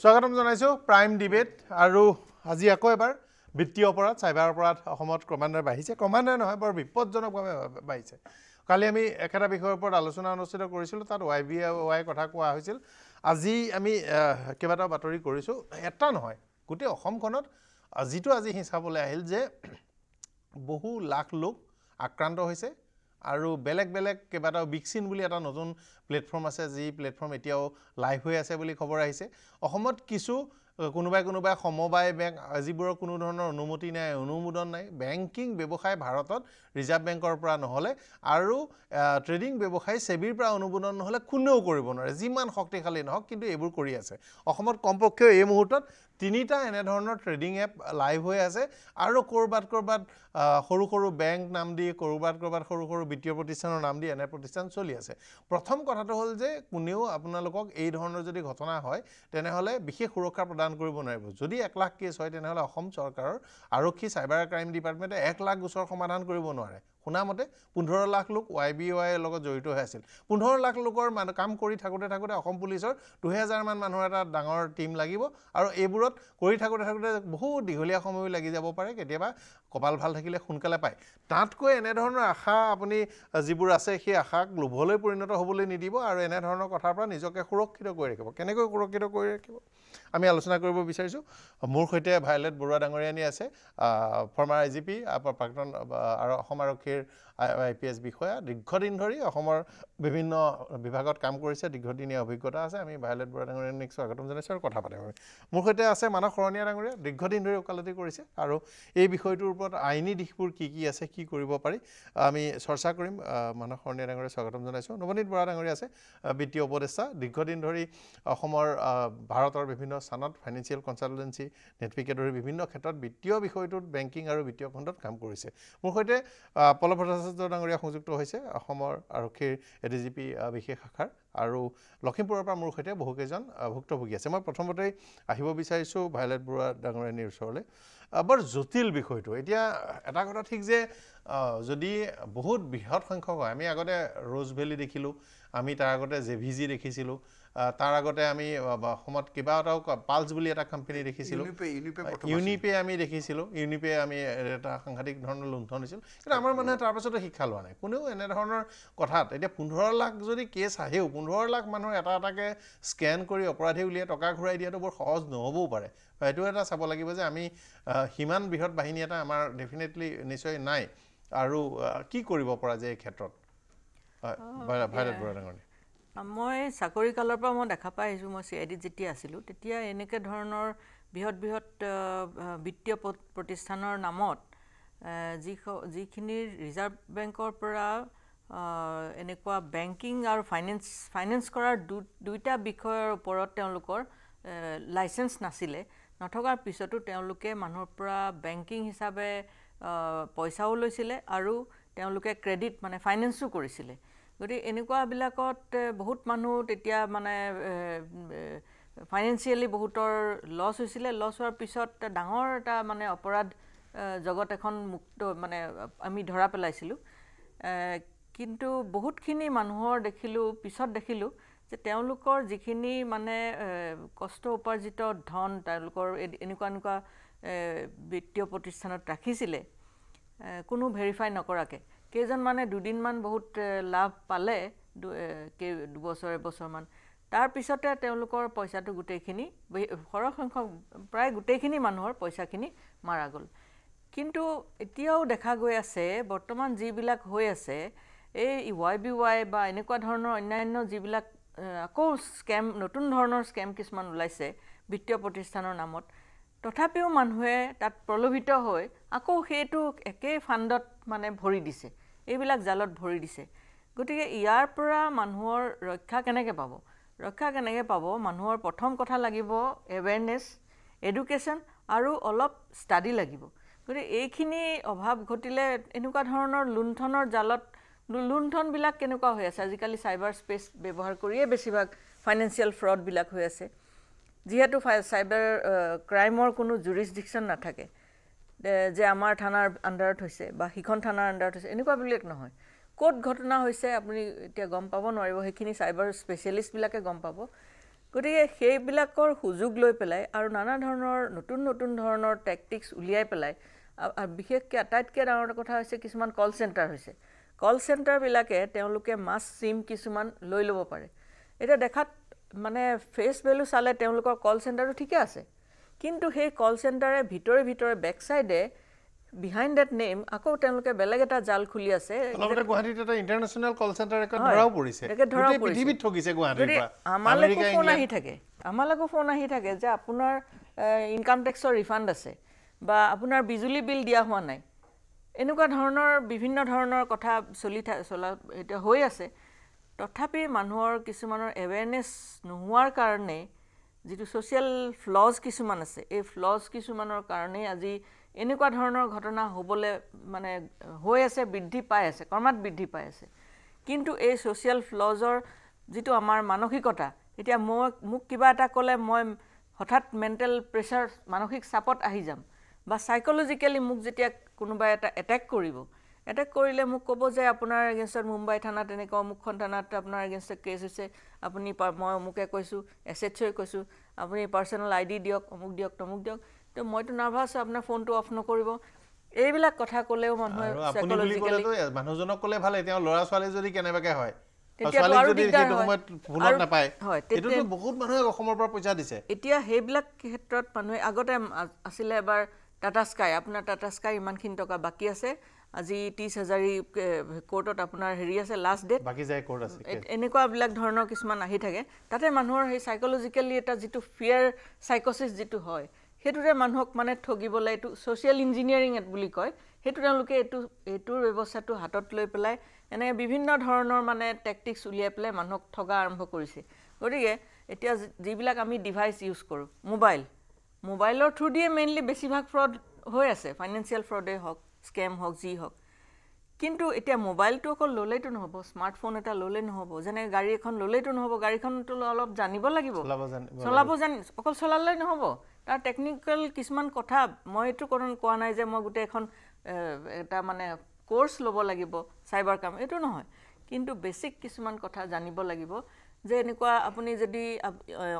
স্বাগতম জানাইছোঁ prime debate আৰু আজি আকৌ এবাৰ বিত্তীয় অপৰাধ চাইবাৰ অপৰাধ অসমত ক্ৰমান্বয়ে বাঢ়িছে ক্ৰমান্বয়ে নহয় বৰ বিপদজনকভাৱে বাঢ়িছে কালি আমি একেটা বিষয়ৰ ওপৰত আলোচনা অনুষ্ঠিত কৰিছিলোঁ তাত ৱাই বি ৱাই কথা কোৱা হৈছিল আজি আমি কেইবাটাও বাতৰি কৰিছোঁ এটা নহয় গোটেই অসমখনত যিটো আজি হিচাপলৈ আহিল যে বহু লাখ লোক আক্ৰান্ত হৈছে আৰু বেলেগ বেলেগ কেইবাটাও বিকচিন বুলি এটা নতুন প্লেটফৰ্ম আছে যি প্লেটফৰ্ম এতিয়াও লাইভ হৈ আছে বুলি খবৰ আহিছে অসমত কিছু কোনোবাই কোনোবাই সমবায় বেংক যিবোৰৰ কোনো ধৰণৰ অনুমতি নাই অনুমোদন নাই বেংকিং ব্যৱসায় ভাৰতত ৰিজাৰ্ভ বেংকৰ পৰা নহ'লে আৰু ট্ৰেডিং ব্যৱসায় ছেবিৰ পৰা অনুমোদন নহ'লে কোনেও কৰিব নোৱাৰে যিমান শক্তিশালী নহওক কিন্তু এইবোৰ কৰি আছে অসমত কমপক্ষেও এই মুহূৰ্তত তিনিটা এনেধৰণৰ ট্ৰেডিং এপ লাইভ হৈ আছে আৰু ক'ৰবাত ক'ৰবাত সৰু সৰু বেংক নাম দি ক'ৰবাত ক'ৰবাত সৰু সৰু বিত্তীয় প্ৰতিষ্ঠানৰ নাম দি এনে প্ৰতিষ্ঠান চলি আছে প্ৰথম কথাটো হ'ল যে কোনেও আপোনালোকক এই ধৰণৰ যদি ঘটনা হয় তেনেহ'লে বিশেষ সুৰক্ষা প্ৰদান কৰিব নোৱাৰিব যদি এক লাখ কেছ হয় তেনেহ'লে অসম চৰকাৰৰ আৰক্ষী চাইবাৰ ক্ৰাইম ডিপাৰ্টমেণ্টে এক লাখ গোচৰ সমাধান কৰিব নোৱাৰে শুনা মতে পোন্ধৰ লাখ লোক ৱাই বি ৱাইৰ লগত জড়িত হৈ আছিল পোন্ধৰ লাখ লোকৰ মানুহ কাম কৰি থাকোঁতে থাকোঁতে অসম পুলিচৰ দুহেজাৰমান মানুহৰ এটা ডাঙৰ টীম লাগিব আৰু এইবোৰত কৰি থাকোঁতে থাকোঁতে বহুত দীঘলীয়া সময়ো লাগি যাব পাৰে কেতিয়াবা কপাল ভাল থাকিলে সোনকালে পায় তাতকৈ এনেধৰণৰ আশা আপুনি যিবোৰ আছে সেই আশাক লোভলৈ পৰিণত হ'বলৈ নিদিব আৰু এনেধৰণৰ কথাৰ পৰা নিজকে সুৰক্ষিত কৰি ৰাখিব কেনেকৈ সুৰক্ষিত কৰি ৰাখিব আমি আলোচনা কৰিব বিচাৰিছোঁ মোৰ সৈতে ভায়লেট বৰুৱা ডাঙৰীয়ানী আছে ফৰ্মাৰ আই জি পি প্ৰাক্তন অসম আৰক্ষীৰ আই পি এছ বিষয়া দীৰ্ঘদিন ধৰি অসমৰ বিভিন্ন বিভাগত কাম কৰিছে দীৰ্ঘদিনীয়া অভিজ্ঞতা আছে আমি ভায়লেট বৰা ডাঙৰীয়া নিক স্বাগতম জনাইছোঁ আৰু কথা পাতিম আমি মোৰ সৈতে আছে মানস শৰণীয়া ডাঙৰীয়া দীৰ্ঘদিন ধৰি ওকালতি কৰিছে আৰু এই বিষয়টোৰ ওপৰত আইনী দিশবোৰ কি কি আছে কি কৰিব পাৰি আমি চৰ্চা কৰিম মানস শৰণীয়া ডাঙৰীয়া স্বাগতম জনাইছোঁ নৱনীত বৰা ডাঙৰীয়া আছে বিত্তীয় উপদেষ্টা দীৰ্ঘদিন ধৰি অসমৰ ভাৰতৰ বিভিন্ন স্থানত ফাইনেন্সিয়েল কনচালটেঞ্চি নেটৱৰ্কে ধৰি বিভিন্ন ক্ষেত্ৰত বিত্তীয় বিষয়টোত বেংকিং আৰু বিত্তীয় খণ্ডত কাম কৰিছে মোৰ সৈতে পলভ ৰাজেন্দ্ৰ ডাঙৰীয়া সংযুক্ত হৈছে অসমৰ আৰক্ষীৰ এ ডি জি পি বিশেষ শাখাৰ আৰু লখিমপুৰৰ পৰা মোৰ সৈতে বহুকেইজন ভুক্তভোগী আছে মই প্ৰথমতেই আহিব বিচাৰিছোঁ ভায়লেট বৰুৱা ডাঙৰীয়ানীৰ ওচৰলৈ বৰ জটিল বিষয়টো এতিয়া এটা কথা ঠিক যে যদি বহুত বৃহৎ সংখ্যক হয় আমি আগতে ৰ'জ ভেলী দেখিলোঁ আমি তাৰ আগতে জে ভি জি দেখিছিলোঁ তাৰ আগতে আমি অসমত কিবা এটাও পালছ বুলি এটা কোম্পেনী দেখিছিলোঁ ইউনিপে আমি দেখিছিলোঁ ইউনিপে আমি এটা সাংঘাতিক ধৰণৰ লুণ্ঠন হৈছিল কিন্তু আমাৰ মানুহে তাৰ পাছতো শিক্ষা লোৱা নাই কোনেও এনেধৰণৰ কথাত এতিয়া পোন্ধৰ লাখ যদি কেছ আহেও পোন্ধৰ লাখ মানুহৰ এটা এটাকৈ স্কেন কৰি অপৰাধী উলিয়াই টকা ঘূৰাই দিয়াটো বৰ সহজ নহ'বও পাৰে সেইটো এটা চাব লাগিব যে আমি সিমান বৃহৎ বাহিনী এটা আমাৰ ডেফিনেটলি নিশ্চয় নাই আৰু কি কৰিব পৰা যায় এই ক্ষেত্ৰত হয় ভাইৰত বৰা ডাঙৰণী মই চাকৰি কালৰ পৰা মই দেখা পাই আহিছোঁ মই চি আই ডিত যেতিয়া আছিলোঁ তেতিয়া এনেকৈ ধৰণৰ বৃহৎ বৃহৎ বিত্তীয় প্ৰতিষ্ঠানৰ নামত যি যিখিনি ৰিজাৰ্ভ বেংকৰ পৰা এনেকুৱা বেংকিং আৰু ফাইনেন্স ফাইনেন্স কৰাৰ দুইটা বিষয়ৰ ওপৰত তেওঁলোকৰ লাইচেঞ্চ নাছিলে নথকাৰ পিছতো তেওঁলোকে মানুহৰ পৰা বেংকিং হিচাপে পইচাও লৈছিলে আৰু তেওঁলোকে ক্ৰেডিট মানে ফাইনেন্সো কৰিছিলে গতিকে এনেকুৱাবিলাকত বহুত মানুহ তেতিয়া মানে ফাইনেন্সিয়েলি বহুতৰ লছ হৈছিলে লছ হোৱাৰ পিছত ডাঙৰ এটা মানে অপৰাধ জগত এখন মুক্ত মানে আমি ধৰা পেলাইছিলোঁ কিন্তু বহুতখিনি মানুহৰ দেখিলোঁ পিছত দেখিলোঁ যে তেওঁলোকৰ যিখিনি মানে কষ্ট উপাৰ্জিত ধন তেওঁলোকৰ এনেকুৱা এনেকুৱা বিত্তীয় প্ৰতিষ্ঠানত ৰাখিছিলে কোনো ভেৰিফাই নকৰাকৈ কেইজনমানে দুদিনমান বহুত লাভ পালে কেই দুবছৰ এবছৰমান তাৰপিছতে তেওঁলোকৰ পইচাটো গোটেইখিনি সৰহসংখ্যক প্ৰায় গোটেইখিনি মানুহৰ পইচাখিনি মাৰা গ'ল কিন্তু এতিয়াও দেখা গৈ আছে বৰ্তমান যিবিলাক হৈ আছে এই ৱাই বি ৱাই বা এনেকুৱা ধৰণৰ অন্যান্য যিবিলাক আকৌ স্কেম নতুন ধৰণৰ স্কেম কিছুমান ওলাইছে বিত্তীয় প্ৰতিষ্ঠানৰ নামত তথাপিও মানুহে তাত প্ৰলোভিত হৈ আকৌ সেইটো একেই ফাণ্ডত মানে ভৰি দিছে এইবিলাক জালত ভৰি দিছে গতিকে ইয়াৰ পৰা মানুহৰ ৰক্ষা কেনেকৈ পাব ৰক্ষা কেনেকৈ পাব মানুহৰ প্ৰথম কথা লাগিব এৱেৰনেছ এডুকেশ্যন আৰু অলপ ষ্টাডি লাগিব গতিকে এইখিনি অভাৱ ঘটিলে এনেকুৱা ধৰণৰ লুণ্ঠনৰ জালত লুণ্ঠনবিলাক কেনেকুৱা হৈ আছে আজিকালি চাইবাৰ স্পেচ ব্যৱহাৰ কৰিয়ে বেছিভাগ ফাইনেন্সিয়েল ফ্ৰডবিলাক হৈ আছে যিহেতু চাইবাৰ ক্ৰাইমৰ কোনো জুৰিষ্টিকশ্যন নাথাকে যে আমাৰ থানাৰ আণ্ডাৰত হৈছে বা সিখন থানাৰ আণ্ডাৰত হৈছে এনেকুৱাবিলাক নহয় ক'ত ঘটনা হৈছে আপুনি এতিয়া গম পাব নোৱাৰিব সেইখিনি চাইবাৰ স্পেচিয়েলিষ্টবিলাকে গম পাব গতিকে সেইবিলাকৰ সুযোগ লৈ পেলাই আৰু নানা ধৰণৰ নতুন নতুন ধৰণৰ টেকটিক্ছ উলিয়াই পেলাই বিশেষকৈ আটাইতকৈ ডাঙৰ কথা হৈছে কিছুমান কল চেণ্টাৰ হৈছে কল চেণ্টাৰবিলাকে তেওঁলোকে মাছ চিম কিছুমান লৈ ল'ব পাৰে এতিয়া দেখাত মানে ফেচ ভেলু চালে তেওঁলোকৰ কল চেণ্টাৰটো ঠিকে আছে কিন্তু সেই কল চেণ্টাৰে ভিতৰে ভিতৰে বেক চাইডে বিহাইণ্ড ডেট নেম আকৌ তেওঁলোকে বেলেগ এটা জাল খুলি আছে আমালৈকো ফোন আহি থাকে যে আপোনাৰ ইনকাম টেক্সৰ ৰিফাণ্ড আছে বা আপোনাৰ বিজুলী বিল দিয়া হোৱা নাই এনেকুৱা ধৰণৰ বিভিন্ন ধৰণৰ কথা চলি থা চলা এতিয়া হৈ আছে তথাপি মানুহৰ কিছুমানৰ এৱেৰনেছ নোহোৱাৰ কাৰণে যিটো ছ'চিয়েল ফ্লজ কিছুমান আছে এই ফ্লজ কিছুমানৰ কাৰণেই আজি এনেকুৱা ধৰণৰ ঘটনা হ'বলৈ মানে হৈ আছে বৃদ্ধি পাই আছে ক্ৰমাৎ বৃদ্ধি পাই আছে কিন্তু এই ছ'চিয়েল ফ্লজৰ যিটো আমাৰ মানসিকতা এতিয়া মই মোক কিবা এটা ক'লে মই হঠাৎ মেণ্টেল প্ৰেছাৰ মানসিক চাপত আহি যাম বা ছাইক'লজিকেলি মোক যেতিয়া কোনোবাই এটা এটেক কৰিব এটেক কৰিলে মোক ক'ব যে আপোনাৰ এগেইনষ্টত মুম্বাই থানাত তেনেকৈ অমুকখন থানাত আপোনাৰ এগেইনষ্টত কেছ হৈছে আপুনি মই অমুকে কৈছোঁ এছ এইচ অ'ই কৈছোঁ আপুনি পাৰ্চনেল আই ডি দিয়ক অমুক দিয়ক তমুক দিয়ক তো মইতো নাৰ্ভাছ হৈছোঁ আপোনাৰ ফোনটো অফ নকৰিব এইবিলাক কথা ক'লেও মানুহে মানুহজনক ক'লে ভালে তেওঁ ল'ৰা ছোৱালী যদি কেনেবাকৈ হয় এতিয়া সেইবিলাক ক্ষেত্ৰত মানুহে আগতে আছিলে এবাৰ টাটা স্কাই আপোনাৰ টাটা স্কাই ইমানখিনি টকা বাকী আছে আজি ত্ৰিছ হাজাৰী কোৰ্টত আপোনাৰ হেৰি আছে লাষ্ট ডেট বাকী যায় কোৰ্ট আছে এনেকুৱাবিলাক ধৰণৰ কিছুমান আহি থাকে তাতে মানুহৰ সেই চাইক'লজিকেলি এটা যিটো ফিয়াৰ চাইক'চিছ যিটো হয় সেইটোতে মানুহক মানে ঠগিবলৈ এইটো ছ'চিয়েল ইঞ্জিনিয়াৰিং বুলি কয় সেইটো তেওঁলোকে এইটো এইটোৰ ব্যৱস্থাটো হাতত লৈ পেলাই এনেকৈ বিভিন্ন ধৰণৰ মানে টেকটিক্স উলিয়াই পেলাই মানুহক ঠগা আৰম্ভ কৰিছে গতিকে এতিয়া যিবিলাক আমি ডিভাইচ ইউজ কৰোঁ মোবাইল মোবাইলৰ থ্ৰুদিয়ে মেইনলি বেছিভাগ ফ্ৰড হৈ আছে ফাইনেন্সিয়েল ফ্ৰডেই হওক স্কেম হওক যি হওক কিন্তু এতিয়া মোবাইলটো অকল ল'লেইতো নহ'ব স্মাৰ্টফোন এটা ল'লেই নহ'ব যেনে গাড়ী এখন ল'লেইতো নহ'ব গাড়ীখনতো অলপ জানিব লাগিব চলাব জানি অকল চলালেই নহ'ব তাৰ টেকনিকেল কিছুমান কথা মই এইটো কৰণ কোৱা নাই যে মই গোটেই এখন এটা মানে কৰ্চ ল'ব লাগিব চাইবাৰ কাম এইটো নহয় কিন্তু বেছিক কিছুমান কথা জানিব লাগিব যে এনেকুৱা আপুনি যদি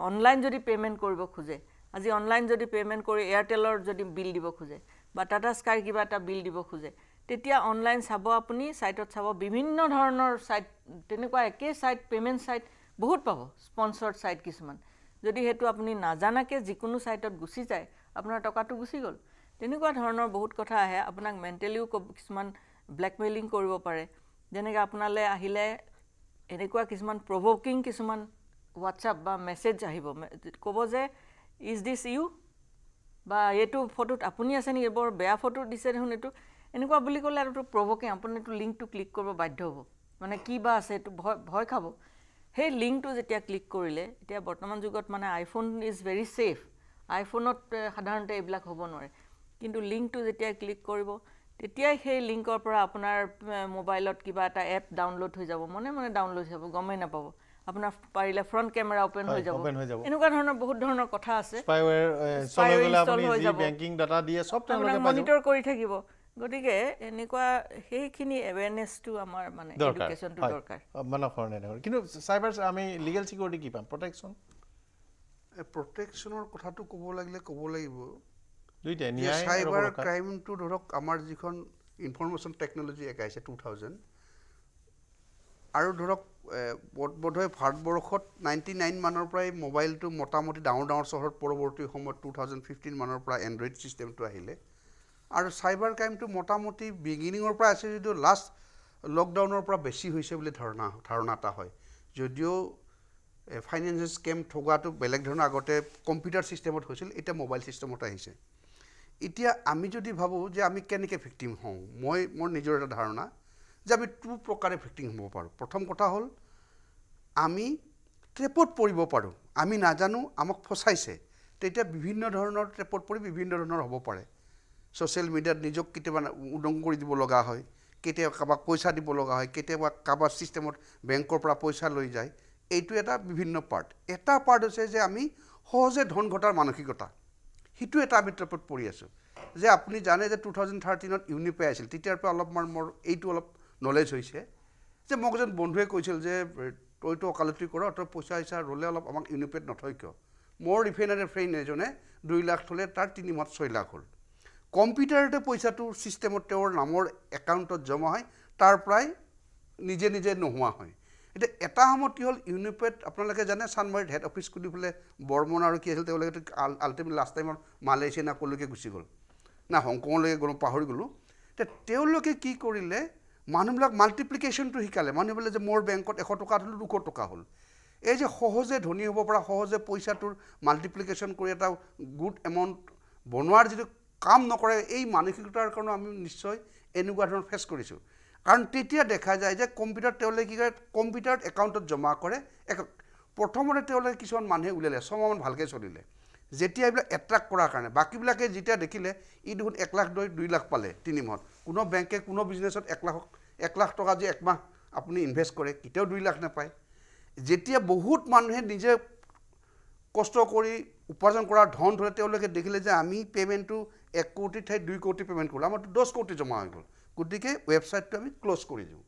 অনলাইন যদি পে'মেণ্ট কৰিব খোজে আজি অনলাইন যদি পে'মেণ্ট কৰি এয়াৰটেলৰ যদি বিল দিব খোজে বা টাটা স্কাই কিবা এটা বিল দিব খোজে তেতিয়া অনলাইন চাব আপুনি ছাইটত চাব বিভিন্ন ধৰণৰ ছাইট তেনেকুৱা একে ছাইট পে'মেণ্ট ছাইট বহুত পাব স্পনচৰ ছাইট কিছুমান যদি সেইটো আপুনি নাজানাকে যিকোনো ছাইটত গুচি যায় আপোনাৰ টকাটো গুচি গ'ল তেনেকুৱা ধৰণৰ বহুত কথা আহে আপোনাক মেণ্টেলিও ক কিছুমান ব্লেকমেইলিং কৰিব পাৰে যেনেকৈ আপোনালৈ আহিলে এনেকুৱা কিছুমান প্ৰভকিং কিছুমান হোৱাটছআপ বা মেছেজ আহিব ক'ব যে ইজ দিছ ইউ বা এইটো ফটোত আপুনি আছে নেকি বৰ বেয়া ফটো দিছে দেখোন এইটো এনেকুৱা বুলি ক'লে আৰু প্ৰভকে আপুনি এইটো লিংকটো ক্লিক কৰিব বাধ্য হ'ব মানে কি বা আছে এইটো ভয় ভয় খাব সেই লিংকটো যেতিয়া ক্লিক কৰিলে এতিয়া বৰ্তমান যুগত মানে আইফোন ইজ ভেৰি ছেফ আইফোনত সাধাৰণতে এইবিলাক হ'ব নোৱাৰে কিন্তু লিংকটো যেতিয়া ক্লিক কৰিব তেতিয়াই সেই লিংকৰ পৰা আপোনাৰ মোবাইলত কিবা এটা এপ ডাউনলোড হৈ যাব মনে মনে ডাউনলোড হৈ যাব গমেই নাপাব আপোনাৰ পাৰিলে ফ্ৰণ্ট কেমেৰা অপেন হৈ যাব এনেকুৱা ধৰণৰ বহুত ধৰণৰ কথা আছে মনিটৰ কৰি থাকিব গতিকে এনেকুৱা সেইখিনি এৱেৰনেছটো আমাৰ মানে কিন্তু চাইবাৰ আমি লিগেল চিকিউৰিটি কি পাম প্ৰটেকশ্যন প্ৰটেকশ্যনৰ কথাটো ক'ব লাগিলে ক'ব লাগিব চাইবাৰ ক্ৰাইমটো ধৰক আমাৰ যিখন ইনফৰ্মেশ্যন টেকন'লজি একাইছে টু থাউজেণ্ড আৰু ধৰক বোধ বোধহয় ভাৰতবৰ্ষত নাইণ্টি নাইন মানৰ পৰাই মোবাইলটো মোটামুটি ডাঙৰ ডাঙৰ চহৰত পৰৱৰ্তী সময়ত টু থাউজেণ্ড ফিফটিন মানৰ পৰা এণ্ড্ৰইড ছিষ্টেমটো আহিলে আৰু চাইবাৰ ক্ৰাইমটো মোটামুটি বিগিনিঙৰ পৰা আছে যদিও লাষ্ট লকডাউনৰ পৰা বেছি হৈছে বুলি ধাৰণা ধাৰণা এটা হয় যদিও ফাইনেন্সিয়েল স্কেম থকাটো বেলেগ ধৰণৰ আগতে কম্পিউটাৰ ছিষ্টেমত হৈছিল এতিয়া মোবাইল ছিষ্টেমত আহিছে এতিয়া আমি যদি ভাবোঁ যে আমি কেনেকৈ ভিক্টিম হওঁ মই মোৰ নিজৰ এটা ধাৰণা যে আমি টু প্ৰকাৰে ভিক্টিম হ'ব পাৰোঁ প্ৰথম কথা হ'ল আমি ট্ৰেপত পৰিব পাৰোঁ আমি নাজানো আমাক ফচাইছে তেতিয়া বিভিন্ন ধৰণৰ ট্ৰেপত পৰি বিভিন্ন ধৰণৰ হ'ব পাৰে ছ'চিয়েল মিডিয়াত নিজক কেতিয়াবা উদং কৰি দিব লগা হয় কেতিয়াবা কাৰোবাক পইচা দিব লগা হয় কেতিয়াবা কাৰোবাৰ ছিষ্টেমত বেংকৰ পৰা পইচা লৈ যায় এইটো এটা বিভিন্ন পাৰ্ট এটা পাৰ্ট হৈছে যে আমি সহজে ধন ঘটাৰ মানসিকতা সেইটো এটা আমি ট্ৰেপত পৰি আছোঁ যে আপুনি জানে যে টু থাউজেণ্ড থাৰ্টিনত ইউনিপিআই আছিল তেতিয়াৰ পৰা অলপমান মোৰ এইটো অলপ নলেজ হৈছে যে মোক এজন বন্ধুৱে কৈছিল যে তইতো অকালতি কৰ তই পইচা চইচা ৰ'লে অলপ আমাক ইউনিপেড নথয় মোৰ ৰিফাইনাৰী ফ্ৰেণ্ড এজনে দুই লাখ থ'লে তাৰ তিনি মাহত ছয় লাখ হ'ল কম্পিউটাৰতে পইচাটো ছিষ্টেমত তেওঁৰ নামৰ একাউণ্টত জমা হয় তাৰ পৰাই নিজে নিজে নোহোৱা হয় এতিয়া এটা সময়ত কি হ'ল ইউনিপেড আপোনালোকে জানে চানমাৰীত হেড অফিচ খুলি পেলাই বৰ্মন আৰু কি আছিল তেওঁলোকেতো আল্টিমেট লাষ্ট টাইমত মালয়েছিয়া না ক'লৈকে গুচি গ'ল না হংকঙলৈকে গ'লোঁ পাহৰি গ'লোঁ এতিয়া তেওঁলোকে কি কৰিলে মানুহবিলাক মাল্টিপ্লিকেশ্যনটো শিকালে মানুহে বোলে যে মোৰ বেংকত এশ টকা থ'লোঁ দুশ টকা হ'ল এই যে সহজে ধনী হ'ব পৰা সহজে পইচাটোৰ মাল্টিপ্লিকেশ্যন কৰি এটা গুড এমাউণ্ট বনোৱাৰ যিটো কাম নকৰে এই মানসিকতাৰ কাৰণেও আমি নিশ্চয় এনেকুৱা ধৰণৰ ফেচ কৰিছোঁ কাৰণ তেতিয়া দেখা যায় যে কম্পিউটাৰত তেওঁলোকে কি কৰে কম্পিউটাৰত একাউণ্টত জমা কৰে প্ৰথমতে তেওঁলোকে কিছুমান মানুহে উলিয়ালে ছমাহমান ভালকৈ চলিলে যেতিয়া এইবিলাক এট্ৰেক্ট কৰাৰ কাৰণে বাকীবিলাকে যেতিয়া দেখিলে ই দেখোন এক লাখ দুই দুই লাখ পালে তিনিমাহত কোনো বেংকে কোনো বিজনেছত এক লাখ এক লাখ টকা যে একমাহ আপুনি ইনভেষ্ট কৰে কেতিয়াও দুই লাখ নাপায় যেতিয়া বহুত মানুহে নিজে কষ্ট কৰি উপাৰ্জন কৰা ধন ধৰে তেওঁলোকে দেখিলে যে আমি পে'মেণ্টটো এক কোটিৰ ঠাইত দুই কোটি পে'মেণ্ট কৰিলোঁ আমাৰতো দহ কোটি জমা হৈ গ'ল গতিকে ৱেবছাইটটো আমি ক্ল'জ কৰি দিওঁ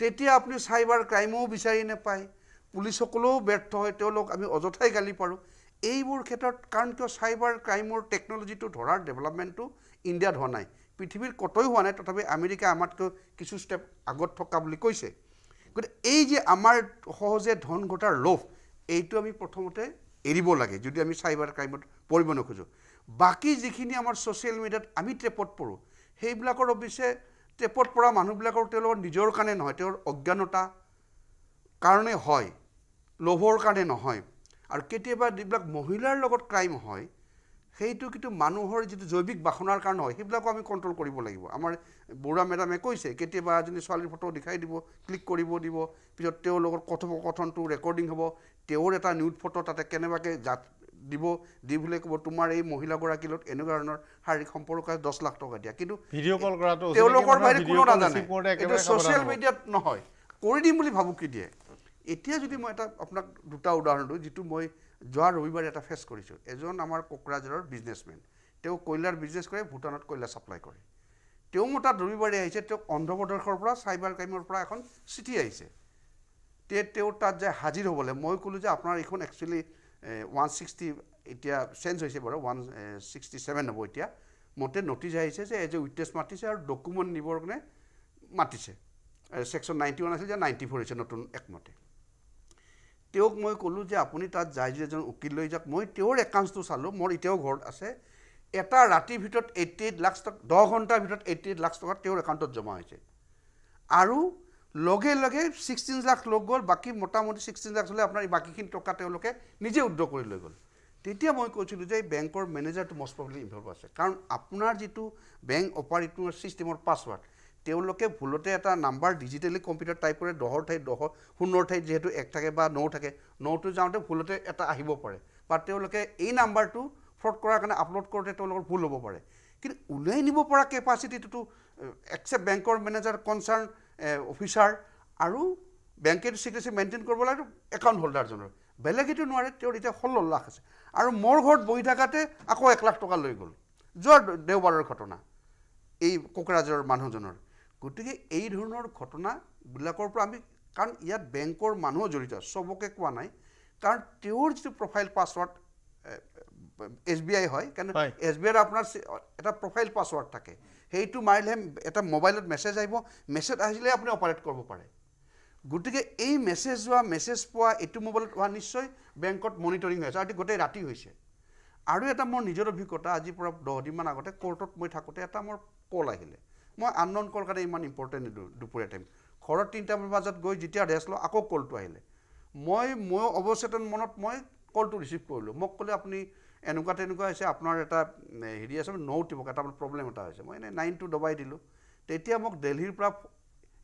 তেতিয়া আপুনি চাইবাৰ ক্ৰাইমো বিচাৰি নাপায় পুলিচসকলেও ব্যৰ্থ হয় তেওঁলোক আমি অযথাই গালি পাৰোঁ এইবোৰ ক্ষেত্ৰত কাৰণ কিয় চাইবাৰ ক্ৰাইমৰ টেকন'লজিটো ধৰাৰ ডেভেলপমেণ্টটো ইণ্ডিয়াত হোৱা নাই পৃথিৱীৰ কতই হোৱা নাই তথাপি আমেৰিকা আমাতকৈ কিছু ষ্টেপ আগত থকা বুলি কৈছে গতিকে এই যে আমাৰ সহজে ধন ঘটাৰ লোভ এইটো আমি প্ৰথমতে এৰিব লাগে যদি আমি চাইবাৰ ক্ৰাইমত পৰিব নোখোজোঁ বাকী যিখিনি আমাৰ ছ'চিয়েল মিডিয়াত আমি টেপত পৰোঁ সেইবিলাকৰ অৱশ্যে টেপত পৰা মানুহবিলাকৰ তেওঁলোকৰ নিজৰ কাৰণে নহয় তেওঁৰ অজ্ঞানতা কাৰণে হয় লোভৰ কাৰণে নহয় আৰু কেতিয়াবা যিবিলাক মহিলাৰ লগত ক্ৰাইম হয় সেইটো কিন্তু মানুহৰ যিটো জৈৱিক বাসনাৰ কাৰণে হয় সেইবিলাকো আমি কণ্ট্ৰল কৰিব লাগিব আমাৰ বৰুৱা মেডামে কৈছে কেতিয়াবা এজনী ছোৱালীৰ ফটো দেখাই দিব ক্লিক কৰিব দিব পিছত তেওঁৰ লগত কথোপকথনটো ৰেকৰ্ডিং হ'ব তেওঁৰ এটা নিউজ ফটো তাতে কেনেবাকৈ জাত দিব দি বুলি ক'ব তোমাৰ এই মহিলাগৰাকীৰ লগত এনেকুৱা ধৰণৰ শাৰীৰিক সম্পৰ্ক আছে দহ লাখ টকা দিয়া কিন্তু ভিডিঅ' কল কৰাটো তেওঁলোকৰ বাহিৰে কোনো নাজানে এইটো ছ'চিয়েল মিডিয়াত নহয় কৰি দিম বুলি ভাবুকি দিয়ে এতিয়া যদি মই এটা আপোনাক দুটা উদাহৰণ দিওঁ যিটো মই যোৱা ৰবিবাৰে এটা ফেচ কৰিছোঁ এজন আমাৰ কোকৰাঝাৰৰ বিজনেছমেন তেওঁ কয়লাৰ বিজনেছ কৰে ভূটানত কয়লা ছাপ্লাই কৰে তেওঁ মোৰ তাত ৰবিবাৰে আহিছে তেওঁ অন্ধ্ৰপ্ৰদেশৰ পৰা চাইবাৰ ক্ৰাইমৰ পৰা এখন চিঠি আহিছে তে তেওঁ তাত যে হাজিৰ হ'বলৈ মই ক'লোঁ যে আপোনাৰ এইখন একচুৱেলি ওৱান ছিক্সটি এতিয়া চেঞ্জ হৈছে বাৰু ওৱান ছিক্সটি ছেভেন হ'ব এতিয়া মতে নটিজ আহিছে যে এজ এ উইটনেছ মাতিছে আৰু ডকুমেণ্ট নিবৰ কাৰণে মাতিছে ছেকশ্যন নাইণ্টি ওৱান আছিল যে নাইণ্টি ফ'ৰ হৈছে নতুন একমতে তেওঁক মই ক'লোঁ যে আপুনি তাত যায় যদি এজন উকিল লৈ যাওক মই তেওঁৰ একাউণ্টছটো চালোঁ মোৰ এতিয়াও ঘৰত আছে এটা ৰাতিৰ ভিতৰত এইট্টি এইট লাখ টকা দহ ঘণ্টাৰ ভিতৰত এইট্টি এইট লাখ টকা তেওঁৰ একাউণ্টত জমা হৈছে আৰু লগে লগে ছিক্সটিন লাখ লগ গ'ল বাকী মোটামুটি ছিক্সটিন লাখ হ'লে আপোনাৰ বাকীখিনি টকা তেওঁলোকে নিজে উদ্ধ কৰি লৈ গ'ল তেতিয়া মই কৈছিলোঁ যে এই বেংকৰ মেনেজাৰটো মষ্ট প্ৰব্লেম ইনভলভ আছে কাৰণ আপোনাৰ যিটো বেংক অপাৰেটিঙৰ ছিষ্টেমৰ পাছৱৰ্ড তেওঁলোকে ভুলতে এটা নাম্বাৰ ডিজিটেলি কম্পিউটাৰ টাইপ কৰে দহৰ ঠাইত দহ ষোল্লৰ ঠাইত যিহেতু এক থাকে বা ন থাকে নটো যাওঁতে ভুলতে এটা আহিব পাৰে বা তেওঁলোকে এই নাম্বাৰটো ফ্ৰড কৰাৰ কাৰণে আপলোড কৰোঁতে তেওঁলোকৰ ভুল হ'ব পাৰে কিন্তু উলিয়াই নিব পৰা কেপাচিটিটোতো একচেপ্ট বেংকৰ মেনেজাৰ কনচাৰ্ণ অফিচাৰ আৰু বেংকেটো ছিক্ৰেচি মেইনটেইন কৰিব লাগে একাউণ্ট হোল্ডাৰজনৰ বেলেগ এইটো নোৱাৰে তেওঁৰ এতিয়া ষোল্ল লাখ আছে আৰু মোৰ ঘৰত বহি থাকোঁতে আকৌ এক লাখ টকা লৈ গ'ল যোৱা দেওবাৰৰ ঘটনা এই কোকৰাজৰ মানুহজনৰ গতিকে এই ধৰণৰ ঘটনাবিলাকৰ পৰা আমি কাৰণ ইয়াত বেংকৰ মানুহ জড়িত চবকে কোৱা নাই কাৰণ তেওঁৰ যিটো profile password S B I হয় কাৰণ এছ বি আইৰ আপোনাৰ এটা প্ৰফাইল পাছৱৰ্ড থাকে সেইটো মাৰিলেহে এটা মোবাইলত মেছেজ আহিব মেছেজ আহিলে আপুনি অপাৰেট কৰিব পাৰে গতিকে এই মেছেজ যোৱা মেছেজ পোৱা এইটো মোবাইলত হোৱা নিশ্চয় বেংকত মনিটৰিং হৈ আছে আৰু গোটেই ৰাতি হৈছে আৰু এটা মোৰ নিজৰ অভিজ্ঞতা আজিৰ পৰা দহদিনমান আগতে কোৰ্টত মই থাকোঁতে এটা মোৰ কল আহিলে মই আননন কল কাৰণে ইমান ইম্পৰ্টেণ্ট নিদিওঁ দুপৰীয়া টাইম ঘৰত তিনিটামানৰ মাজত গৈ যেতিয়া ৰেষ্ট লওঁ আকৌ কলটো আহিলে মই মই অৱচেতন মনত মই কলটো ৰিচিভ কৰিলোঁ মোক ক'লে আপুনি এনেকুৱা তেনেকুৱা হৈছে আপোনাৰ এটা হেৰি আছে ন উঠিব টিপক এটা প্ৰব্লেম এটা হৈছে মই এনেই নাইনটো দবাই দিলোঁ তেতিয়া মোক দেলহিৰ পৰা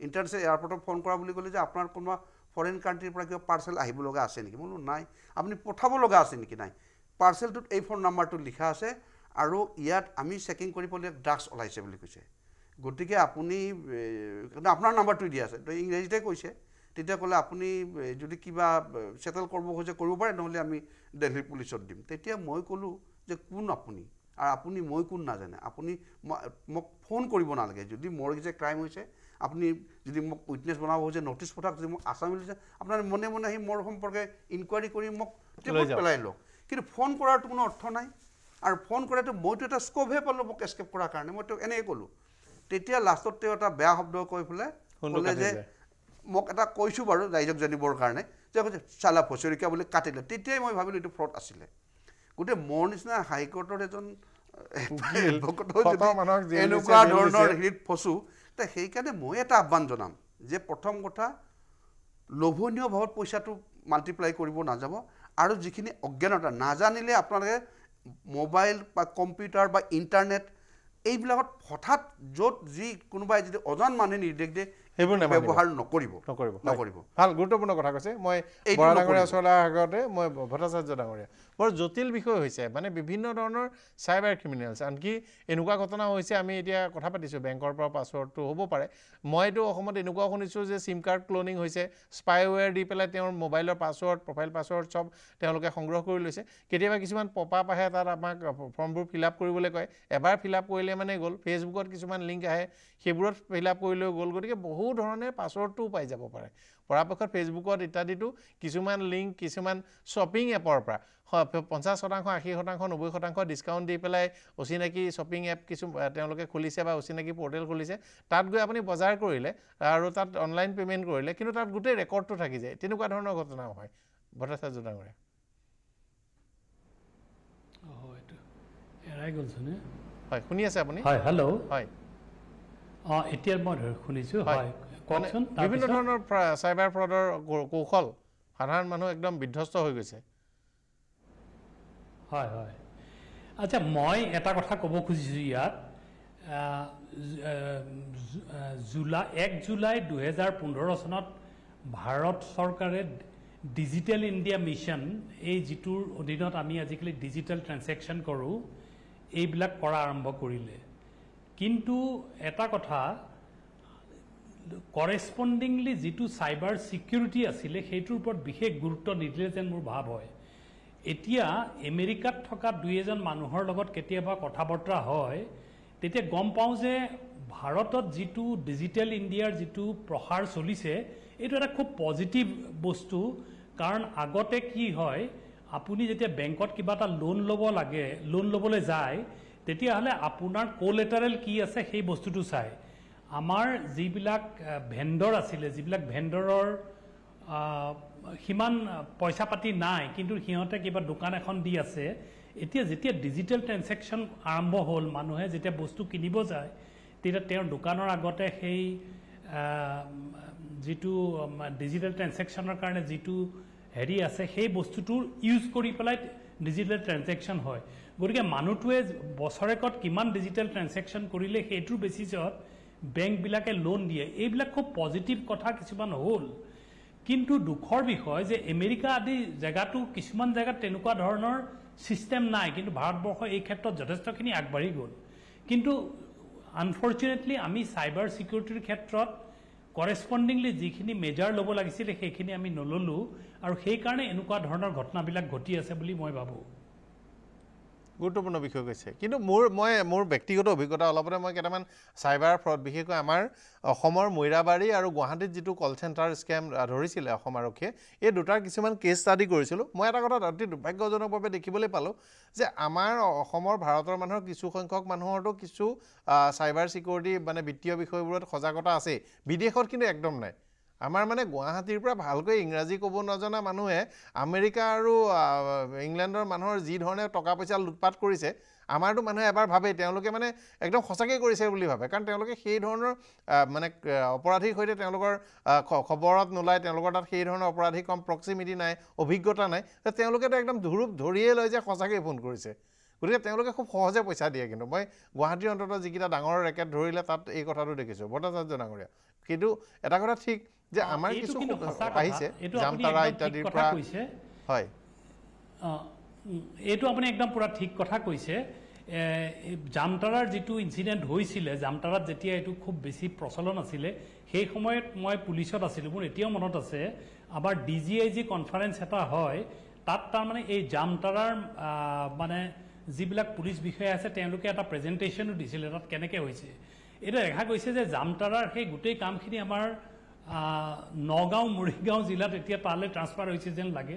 ইণ্টাৰনেশ্যনেল এয়াৰপৰ্টত ফোন কৰা বুলি ক'লে যে আপোনাৰ কোনোবা ফৰেইন কাণ্ট্ৰিৰ পৰা কিবা পাৰ্চেল আহিব লগা আছে নেকি বোলো নাই আপুনি পঠাব লগা আছে নেকি নাই পাৰ্চেলটোত এই ফোন নাম্বাৰটো লিখা আছে আৰু ইয়াত আমি চেকিং কৰিবলৈ ড্ৰাগছ ওলাইছে বুলি কৈছে গতিকে আপুনি আপোনাৰ নাম্বাৰটো দিয়া আছে তো ইংৰাজীতে কৈছে তেতিয়া ক'লে আপুনি যদি কিবা ছেটেল কৰিব খোজে কৰিব পাৰে নহ'লে আমি দেলহি পুলিচত দিম তেতিয়া মই ক'লোঁ যে কোন আপুনি আৰু আপুনি মই কোন নাজানে আপুনি মোক ফোন কৰিব নালাগে যদি মোৰ যে ক্ৰাইম হৈছে আপুনি যদি মোক উইটনেছ বনাব খোজে নটিছ পঠাওক যদি মোক আছাম লৈছে আপোনাৰ মনে মনে আহি মোৰ সম্পৰ্কে ইনকুৱাৰী কৰি মোক পেলাই লওক কিন্তু ফোন কৰাৰতো কোনো অৰ্থ নাই আৰু ফোন কৰাটো মইতো এটা স্ক'পহে পালোঁ মোক এস্কেপ কৰাৰ কাৰণে মই তেওঁক এনেকৈ ক'লোঁ তেতিয়া লাষ্টত তেওঁ এটা বেয়া শব্দ কৈ পেলাই ক'লে যে মোক এটা কৈছোঁ বাৰু ৰাইজক জানিবৰ কাৰণে যে কৈছে চালা ফচৰিকা বুলি কাটিলে তেতিয়াই মই ভাবিলোঁ এইটো ফ্ৰড আছিলে গোটেই মোৰ নিচিনা হাইকৰ্টৰ এজন এনেকুৱা ধৰণৰ হেৰিত ফচোঁ তে সেইকাৰণে মই এটা আহ্বান জনাম যে প্ৰথম কথা লোভনীয় ভাৱত পইচাটো মাল্টিপ্লাই কৰিব নাযাব আৰু যিখিনি অজ্ঞানতা নাজানিলে আপোনালোকে মোবাইল বা কম্পিউটাৰ বা ইণ্টাৰনেট এইবিলাকত হঠাৎ য'ত যি কোনোবাই যদি অজান মানুহে নিৰ্দেশ দিয়ে সেইবোৰ ব্যৱহাৰ নকৰিব নকৰিব নকৰিব ভাল গুৰুত্বপূৰ্ণ কথা কৈছে মই ভট্টাচাৰ্য ডাঙৰীয়া বৰ জটিল বিষয় হৈছে মানে বিভিন্ন ধৰণৰ চাইবাৰ ক্ৰিমিনেলছ আনকি এনেকুৱা ঘটনা হৈছে আমি এতিয়া কথা পাতিছোঁ বেংকৰ পৰা পাছৱৰ্ডটো হ'ব পাৰে মইতো অসমত এনেকুৱা শুনিছোঁ যে চিম কাৰ্ড ক্লনিং হৈছে স্পাইৱেৰ দি পেলাই তেওঁৰ মোবাইলৰ পাছৱৰ্ড প্ৰফাইল পাছৱৰ্ড চব তেওঁলোকে সংগ্ৰহ কৰি লৈছে কেতিয়াবা কিছুমান পপআপ আহে তাত আমাক ফৰ্মবোৰ ফিল আপ কৰিবলৈ কয় এবাৰ ফিল আপ কৰিলে মানে গ'ল ফেচবুকত কিছুমান লিংক আহে সেইবোৰত ফিল আপ কৰিলেও গ'ল গতিকে বহু ধৰণে পাছৱৰ্ডটোও পাই যাব পাৰে পৰাপক্ষত ফেচবুকত ইত্যাদিটো কিছুমান লিংক কিছুমান শ্বপিং এপৰ পৰা পঞ্চাছ শতাংশ আশী শতাংশ নব্বৈ শতাংশ ডিছকাউণ্ট দি পেলাই অচিনাকি শ্বপিং এপ কিছু তেওঁলোকে খুলিছে বা অচিনাকি পৰ্টেল খুলিছে তাত গৈ আপুনি বজাৰ কৰিলে আৰু তাত অনলাইন পে'মেণ্ট কৰিলে কিন্তু তাত গোটেই ৰেকৰ্ডটো থাকি যায় তেনেকুৱা ধৰণৰ ঘটনা হয় ভট্টাচাৰ্য ডাঙৰে বিভিন্ন ধৰণৰ চাইবাৰ ফ্ৰডৰ কৌশল সাধাৰণ মানুহ একদম বিধ্বস্ত হৈ গৈছে হয় হয় আচ্ছা মই এটা কথা ক'ব খুজিছোঁ ইয়াত জুলাই এক জুলাই দুহেজাৰ পোন্ধৰ চনত ভাৰত চৰকাৰে ডিজিটেল ইণ্ডিয়া মিছন এই যিটোৰ অধীনত আমি আজিকালি ডিজিটেল ট্ৰেঞ্জেকশ্যন কৰোঁ এইবিলাক কৰা আৰম্ভ কৰিলে কিন্তু এটা কথা কৰেচপণ্ডিংলি যিটো চাইবাৰ ছিকিউৰিটি আছিলে সেইটোৰ ওপৰত বিশেষ গুৰুত্ব নিদিলে যেন মোৰ ভাৱ হয় এতিয়া আমেৰিকাত থকা দুই এজন মানুহৰ লগত কেতিয়াবা কথা বতৰা হয় তেতিয়া গম পাওঁ যে ভাৰতত যিটো ডিজিটেল ইণ্ডিয়াৰ যিটো প্ৰসাৰ চলিছে এইটো এটা খুব পজিটিভ বস্তু কাৰণ আগতে কি হয় আপুনি যেতিয়া বেংকত কিবা এটা লোন ল'ব লাগে লোন ল'বলৈ যায় তেতিয়াহ'লে আপোনাৰ কলেটাৰেল কি আছে সেই বস্তুটো চাই আমাৰ যিবিলাক ভেণ্ডৰ আছিলে যিবিলাক ভেণ্ডৰৰ সিমান পইচা পাতি নাই কিন্তু সিহঁতে কিবা দোকান এখন দি আছে এতিয়া যেতিয়া ডিজিটেল ট্ৰেঞ্চেকশ্যন আৰম্ভ হ'ল মানুহে যেতিয়া বস্তু কিনিব যায় তেতিয়া তেওঁৰ দোকানৰ আগতে সেই যিটো ডিজিটেল ট্ৰেঞ্চেকশ্যনৰ কাৰণে যিটো হেৰি আছে সেই বস্তুটো ইউজ কৰি পেলাই ডিজিটেল ট্ৰেঞ্চেকশ্যন হয় গতিকে মানুহটোৱে বছৰেকত কিমান ডিজিটেল ট্ৰেঞ্চেকশ্যন কৰিলে সেইটোৰ বেচিছত বেংকবিলাকে লোন দিয়ে এইবিলাক খুব পজিটিভ কথা কিছুমান হ'ল কিন্তু দুখৰ বিষয় যে আমেৰিকা আদি জেগাটো কিছুমান জেগাত তেনেকুৱা ধৰণৰ ছিষ্টেম নাই কিন্তু ভাৰতবৰ্ষ এই ক্ষেত্ৰত যথেষ্টখিনি আগবাঢ়ি গ'ল কিন্তু আনফৰ্চুনেটলি আমি চাইবাৰ ছিকিউৰিটিৰ ক্ষেত্ৰত কৰেচপণ্ডিংলি যিখিনি মেজাৰ ল'ব লাগিছিলে সেইখিনি আমি নললোঁ আৰু সেইকাৰণে এনেকুৱা ধৰণৰ ঘটনাবিলাক ঘটি আছে বুলি মই ভাবোঁ গুৰুত্বপূৰ্ণ বিষয় কৈছে কিন্তু মোৰ মই মোৰ ব্যক্তিগত অভিজ্ঞতা অলপতে মই কেইটামান চাইবাৰ ফ্ৰড বিশেষকৈ আমাৰ অসমৰ মৈৰাবাৰী আৰু গুৱাহাটীত যিটো কল চেণ্টাৰ স্কেম ধৰিছিলে অসম আৰক্ষীয়ে এই দুটাৰ কিছুমান কেছ ষ্টাডি কৰিছিলোঁ মই এটা কথা অতি দুৰ্ভাগ্যজনকভাৱে দেখিবলৈ পালোঁ যে আমাৰ অসমৰ ভাৰতৰ মানুহৰ কিছু সংখ্যক মানুহৰতো কিছু চাইবাৰ ছিকিউৰিটি মানে বিত্তীয় বিষয়বোৰত সজাগতা আছেই বিদেশত কিন্তু একদম নাই আমাৰ মানে গুৱাহাটীৰ পৰা ভালকৈ ইংৰাজী ক'ব নজনা মানুহে আমেৰিকা আৰু ইংলেণ্ডৰ মানুহৰ যি ধৰণে টকা পইচা লুটপাত কৰিছে আমাৰতো মানুহে এবাৰ ভাবে তেওঁলোকে মানে একদম সঁচাকৈ কৰিছে বুলি ভাবে কাৰণ তেওঁলোকে সেই ধৰণৰ মানে অপৰাধীৰ সৈতে তেওঁলোকৰ খবৰত নোলায় তেওঁলোকৰ তাত সেই ধৰণৰ অপৰাধী কম প্ৰক্সিমিটি নাই অভিজ্ঞতা নাই তেওঁলোকেতো একদম ধুৰূপ ধৰিয়ে লয় যে সঁচাকৈ ফোন কৰিছে গতিকে তেওঁলোকে খুব সহজে পইচা দিয়ে কিন্তু মই গুৱাহাটীৰ অন্ততঃ যিকেইটা ডাঙৰ ৰেকেট ধৰিলে তাত এই কথাটো দেখিছোঁ ভট্টাচাৰ্য ডাঙৰীয়া কিন্তু এটা কথা ঠিক যে আমাৰ কিছু আহিছে জামতাৰা ইত্যাদিৰ পৰা কৈছে হয় এইটো আপুনি একদম পুৰা ঠিক কথা কৈছে জামতাৰাৰ যিটো ইঞ্চিডেণ্ট হৈছিলে জামতাৰাত যেতিয়া এইটো খুব বেছি প্ৰচলন আছিলে সেই সময়ত মই পুলিচত আছিলোঁ মোৰ এতিয়াও মনত আছে আমাৰ D G I G conference এটা হয় তাত তাৰমানে এই জামতাৰাৰ মানে যিবিলাক পুলিচ বিষয়া আছে তেওঁলোকে এটা প্ৰেজেণ্টেশ্যনো দিছিলে তাত কেনেকৈ হৈছে এইটো দেখা গৈছে যে জামতাৰাৰ সেই গোটেই কামখিনি আমাৰ নগাঁও মৰিগাঁও জিলাত এতিয়া তালৈ ট্ৰান্সফাৰ হৈছে যেন লাগে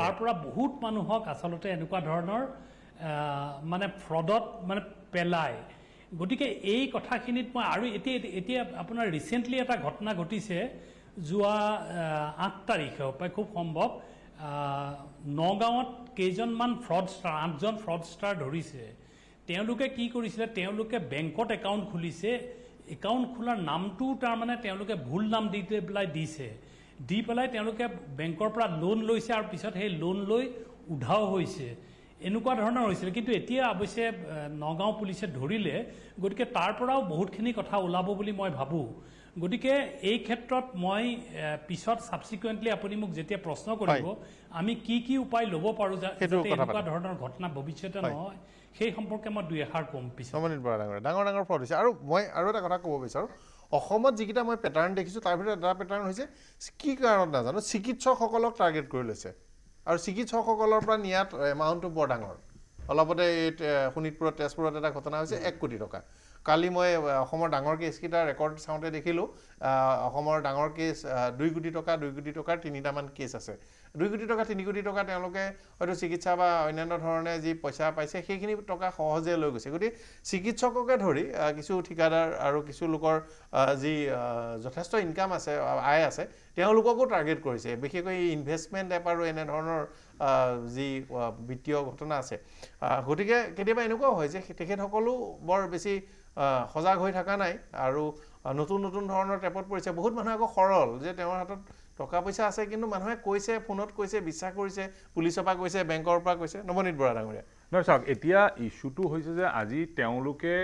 তাৰ পৰা বহুত মানুহক আচলতে এনেকুৱা ধৰণৰ মানে ফ্ৰডত মানে পেলায় গতিকে এই কথাখিনিত মই আৰু এতিয়া এতিয়া আপোনাৰ ৰিচেণ্টলি এটা ঘটনা ঘটিছে যোৱা আঠ তাৰিখে পৰাই খুব সম্ভৱ নগাঁৱত কেইজনমান ফ্ৰড ষ্টাৰ আঠজন ফ্ৰড ষ্টাৰ ধৰিছে তেওঁলোকে কি কৰিছিলে তেওঁলোকে বেংকত একাউণ্ট খুলিছে একাউণ্ট খোলাৰ নামটো তাৰমানে তেওঁলোকে ভুল নাম দি পেলাই দিছে দি পেলাই তেওঁলোকে বেংকৰ পৰা লোন লৈছে আৰু পিছত সেই লোন লৈ উধাও হৈছে এনেকুৱা ধৰণৰ হৈছিলে কিন্তু এতিয়া অৱশ্যে নগাঁও পুলিচে ধৰিলে গতিকে তাৰ পৰাও বহুতখিনি কথা ওলাব বুলি মই ভাবোঁ গতিকে এই ক্ষেত্ৰত মই পিছত ছাবছিকুৱেণ্টলি আপুনি মোক যেতিয়া প্ৰশ্ন কৰিব আমি কি কি উপায় ল'ব পাৰোঁ যাতে এনেকুৱা ধৰণৰ ঘটনা ভৱিষ্যতে নহয় সেই সম্পৰ্কে মই দুই এষাৰ কম পিছে নৱনিৰ্ভৰ ডাঙৰ ডাঙৰ ডাঙৰ ফল হৈছে আৰু মই আৰু এটা কথা ক'ব বিচাৰোঁ অসমত যিকেইটা মই পেটাৰ্ণ দেখিছোঁ তাৰ ভিতৰত এটা পেটাৰ্ণ হৈছে কি কাৰণত নাজানো চিকিৎসকসকলক টাৰ্গেট কৰি লৈছে আৰু চিকিৎসকসকলৰ পৰা নিয়াত এমাউণ্টটো বৰ ডাঙৰ অলপতে এই শোণিতপুৰত তেজপুৰত এটা ঘটনা হৈছে এক কোটি টকা কালি মই অসমৰ ডাঙৰ কেছকেইটা ৰেকৰ্ড চাওঁতে দেখিলোঁ অসমৰ ডাঙৰ কেছ দুই কোটি টকা দুই কোটি টকাৰ তিনিটামান কেছ আছে দুই কোটি টকা তিনি কোটি টকা তেওঁলোকে হয়তো চিকিৎসা বা অন্যান্য ধৰণে যি পইচা পাইছে সেইখিনি টকা সহজে লৈ গৈছে গতিকে চিকিৎসককে ধৰি কিছু ঠিকাদাৰ আৰু কিছু লোকৰ যি যথেষ্ট ইনকাম আছে আয় আছে তেওঁলোককো টাৰ্গেট কৰিছে বিশেষকৈ ইনভেষ্টমেণ্ট এপ আৰু এনেধৰণৰ যি বিত্তীয় ঘটনা আছে গতিকে কেতিয়াবা এনেকুৱাও হয় যে তেখেতসকলো বৰ বেছি সজাগ হৈ থকা নাই আৰু নতুন নতুন ধৰণৰ টেপত পৰিছে বহুত মানুহ আকৌ সৰল যে তেওঁৰ হাতত টকা পইচা আছে কিন্তু মানুহে কৈছে ফোনত কৈছে বিশ্বাস কৰিছে পুলিচৰ পৰা কৈছে বেংকৰ পৰা কৈছে নৱনীত বৰা ডাঙৰীয়া নহয় চাওক এতিয়া ইছ্যুটো হৈছে যে আজি তেওঁলোকে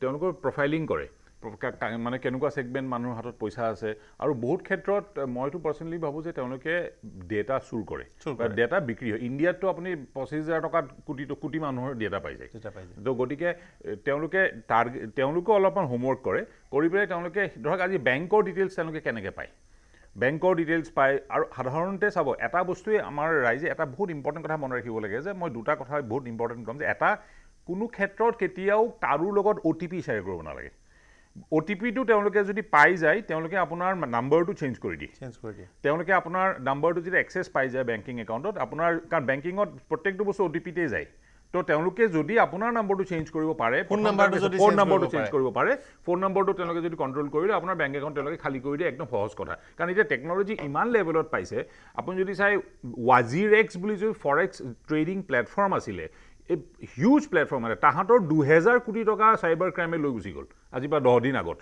তেওঁলোকৰ প্ৰফাইলিং কৰে মানে কেনেকুৱা ছেগমেণ্ট মানুহৰ হাতত পইচা আছে আৰু বহুত ক্ষেত্ৰত মইতো পাৰ্চনেলি ভাবোঁ যে তেওঁলোকে ডেটা চুৰ কৰে ডেটা বিক্ৰী হয় ইণ্ডিয়াততো আপুনি পঁচিছ হাজাৰ টকাত কোটি কোটি মানুহৰ ডেটা পাই যায় তো গতিকে তেওঁলোকে তাৰ তেওঁলোকেও অলপমান হোমৱৰ্ক কৰে কৰি পেলাই তেওঁলোকে ধৰক আজি বেংকৰ ডিটেইলছ তেওঁলোকে কেনেকৈ পায় বেংকৰ ডিটেইলছ পায় আৰু সাধাৰণতে চাব এটা বস্তুৱে আমাৰ ৰাইজে এটা বহুত ইম্পৰ্টেণ্ট কথা মনত ৰাখিব লাগে যে মই দুটা কথা বহুত ইম্পৰ্টেণ্ট ক'ম যে এটা কোনো ক্ষেত্ৰত কেতিয়াও কাৰো লগত অ' টি পি শ্বেয়াৰ কৰিব নালাগে অ' টি পিটো তেওঁলোকে যদি পাই যায় তেওঁলোকে আপোনাৰ নাম্বাৰটো চেঞ্জ কৰি দিয়ে চেঞ্জ কৰি দিয়ে তেওঁলোকে আপোনাৰ নাম্বাৰটো যদি এক্সেছ পাই যায় বেংকিং একাউণ্টত আপোনাৰ কাৰণ বেংকিঙত প্ৰত্যেকটো বস্তু অ' টি পিতেই যায় তো তেওঁলোকে যদি আপোনাৰ নাম্বাৰটো চেঞ্জ কৰিব পাৰে ফোন নাম্বাৰটো যদি ফোন নাম্বাৰটো চেঞ্জ কৰিব পাৰে ফোন নম্বৰটো তেওঁলোকে যদি কণ্ট্ৰল কৰি কৰিলে আপোনাৰ বেংক একাউণ্ট তেওঁলোকে খালী কৰি দিয়ে একদম সহজ কথা কাৰণ এতিয়া টেকন'লজি ইমান লেভেলত পাইছে আপুনি যদি চাই ৱাজিৰেক্স বুলি যদি ফৰেক্স ট্ৰেডিং প্লেটফৰ্ম আছিলে এই হিউজ প্লেটফৰ্ম মানে তাহাঁতৰ দুহেজাৰ কোটি টকা চাইবাৰ ক্ৰাইমে লৈ গুচি গ'ল আজিৰ পৰা দহদিন আগত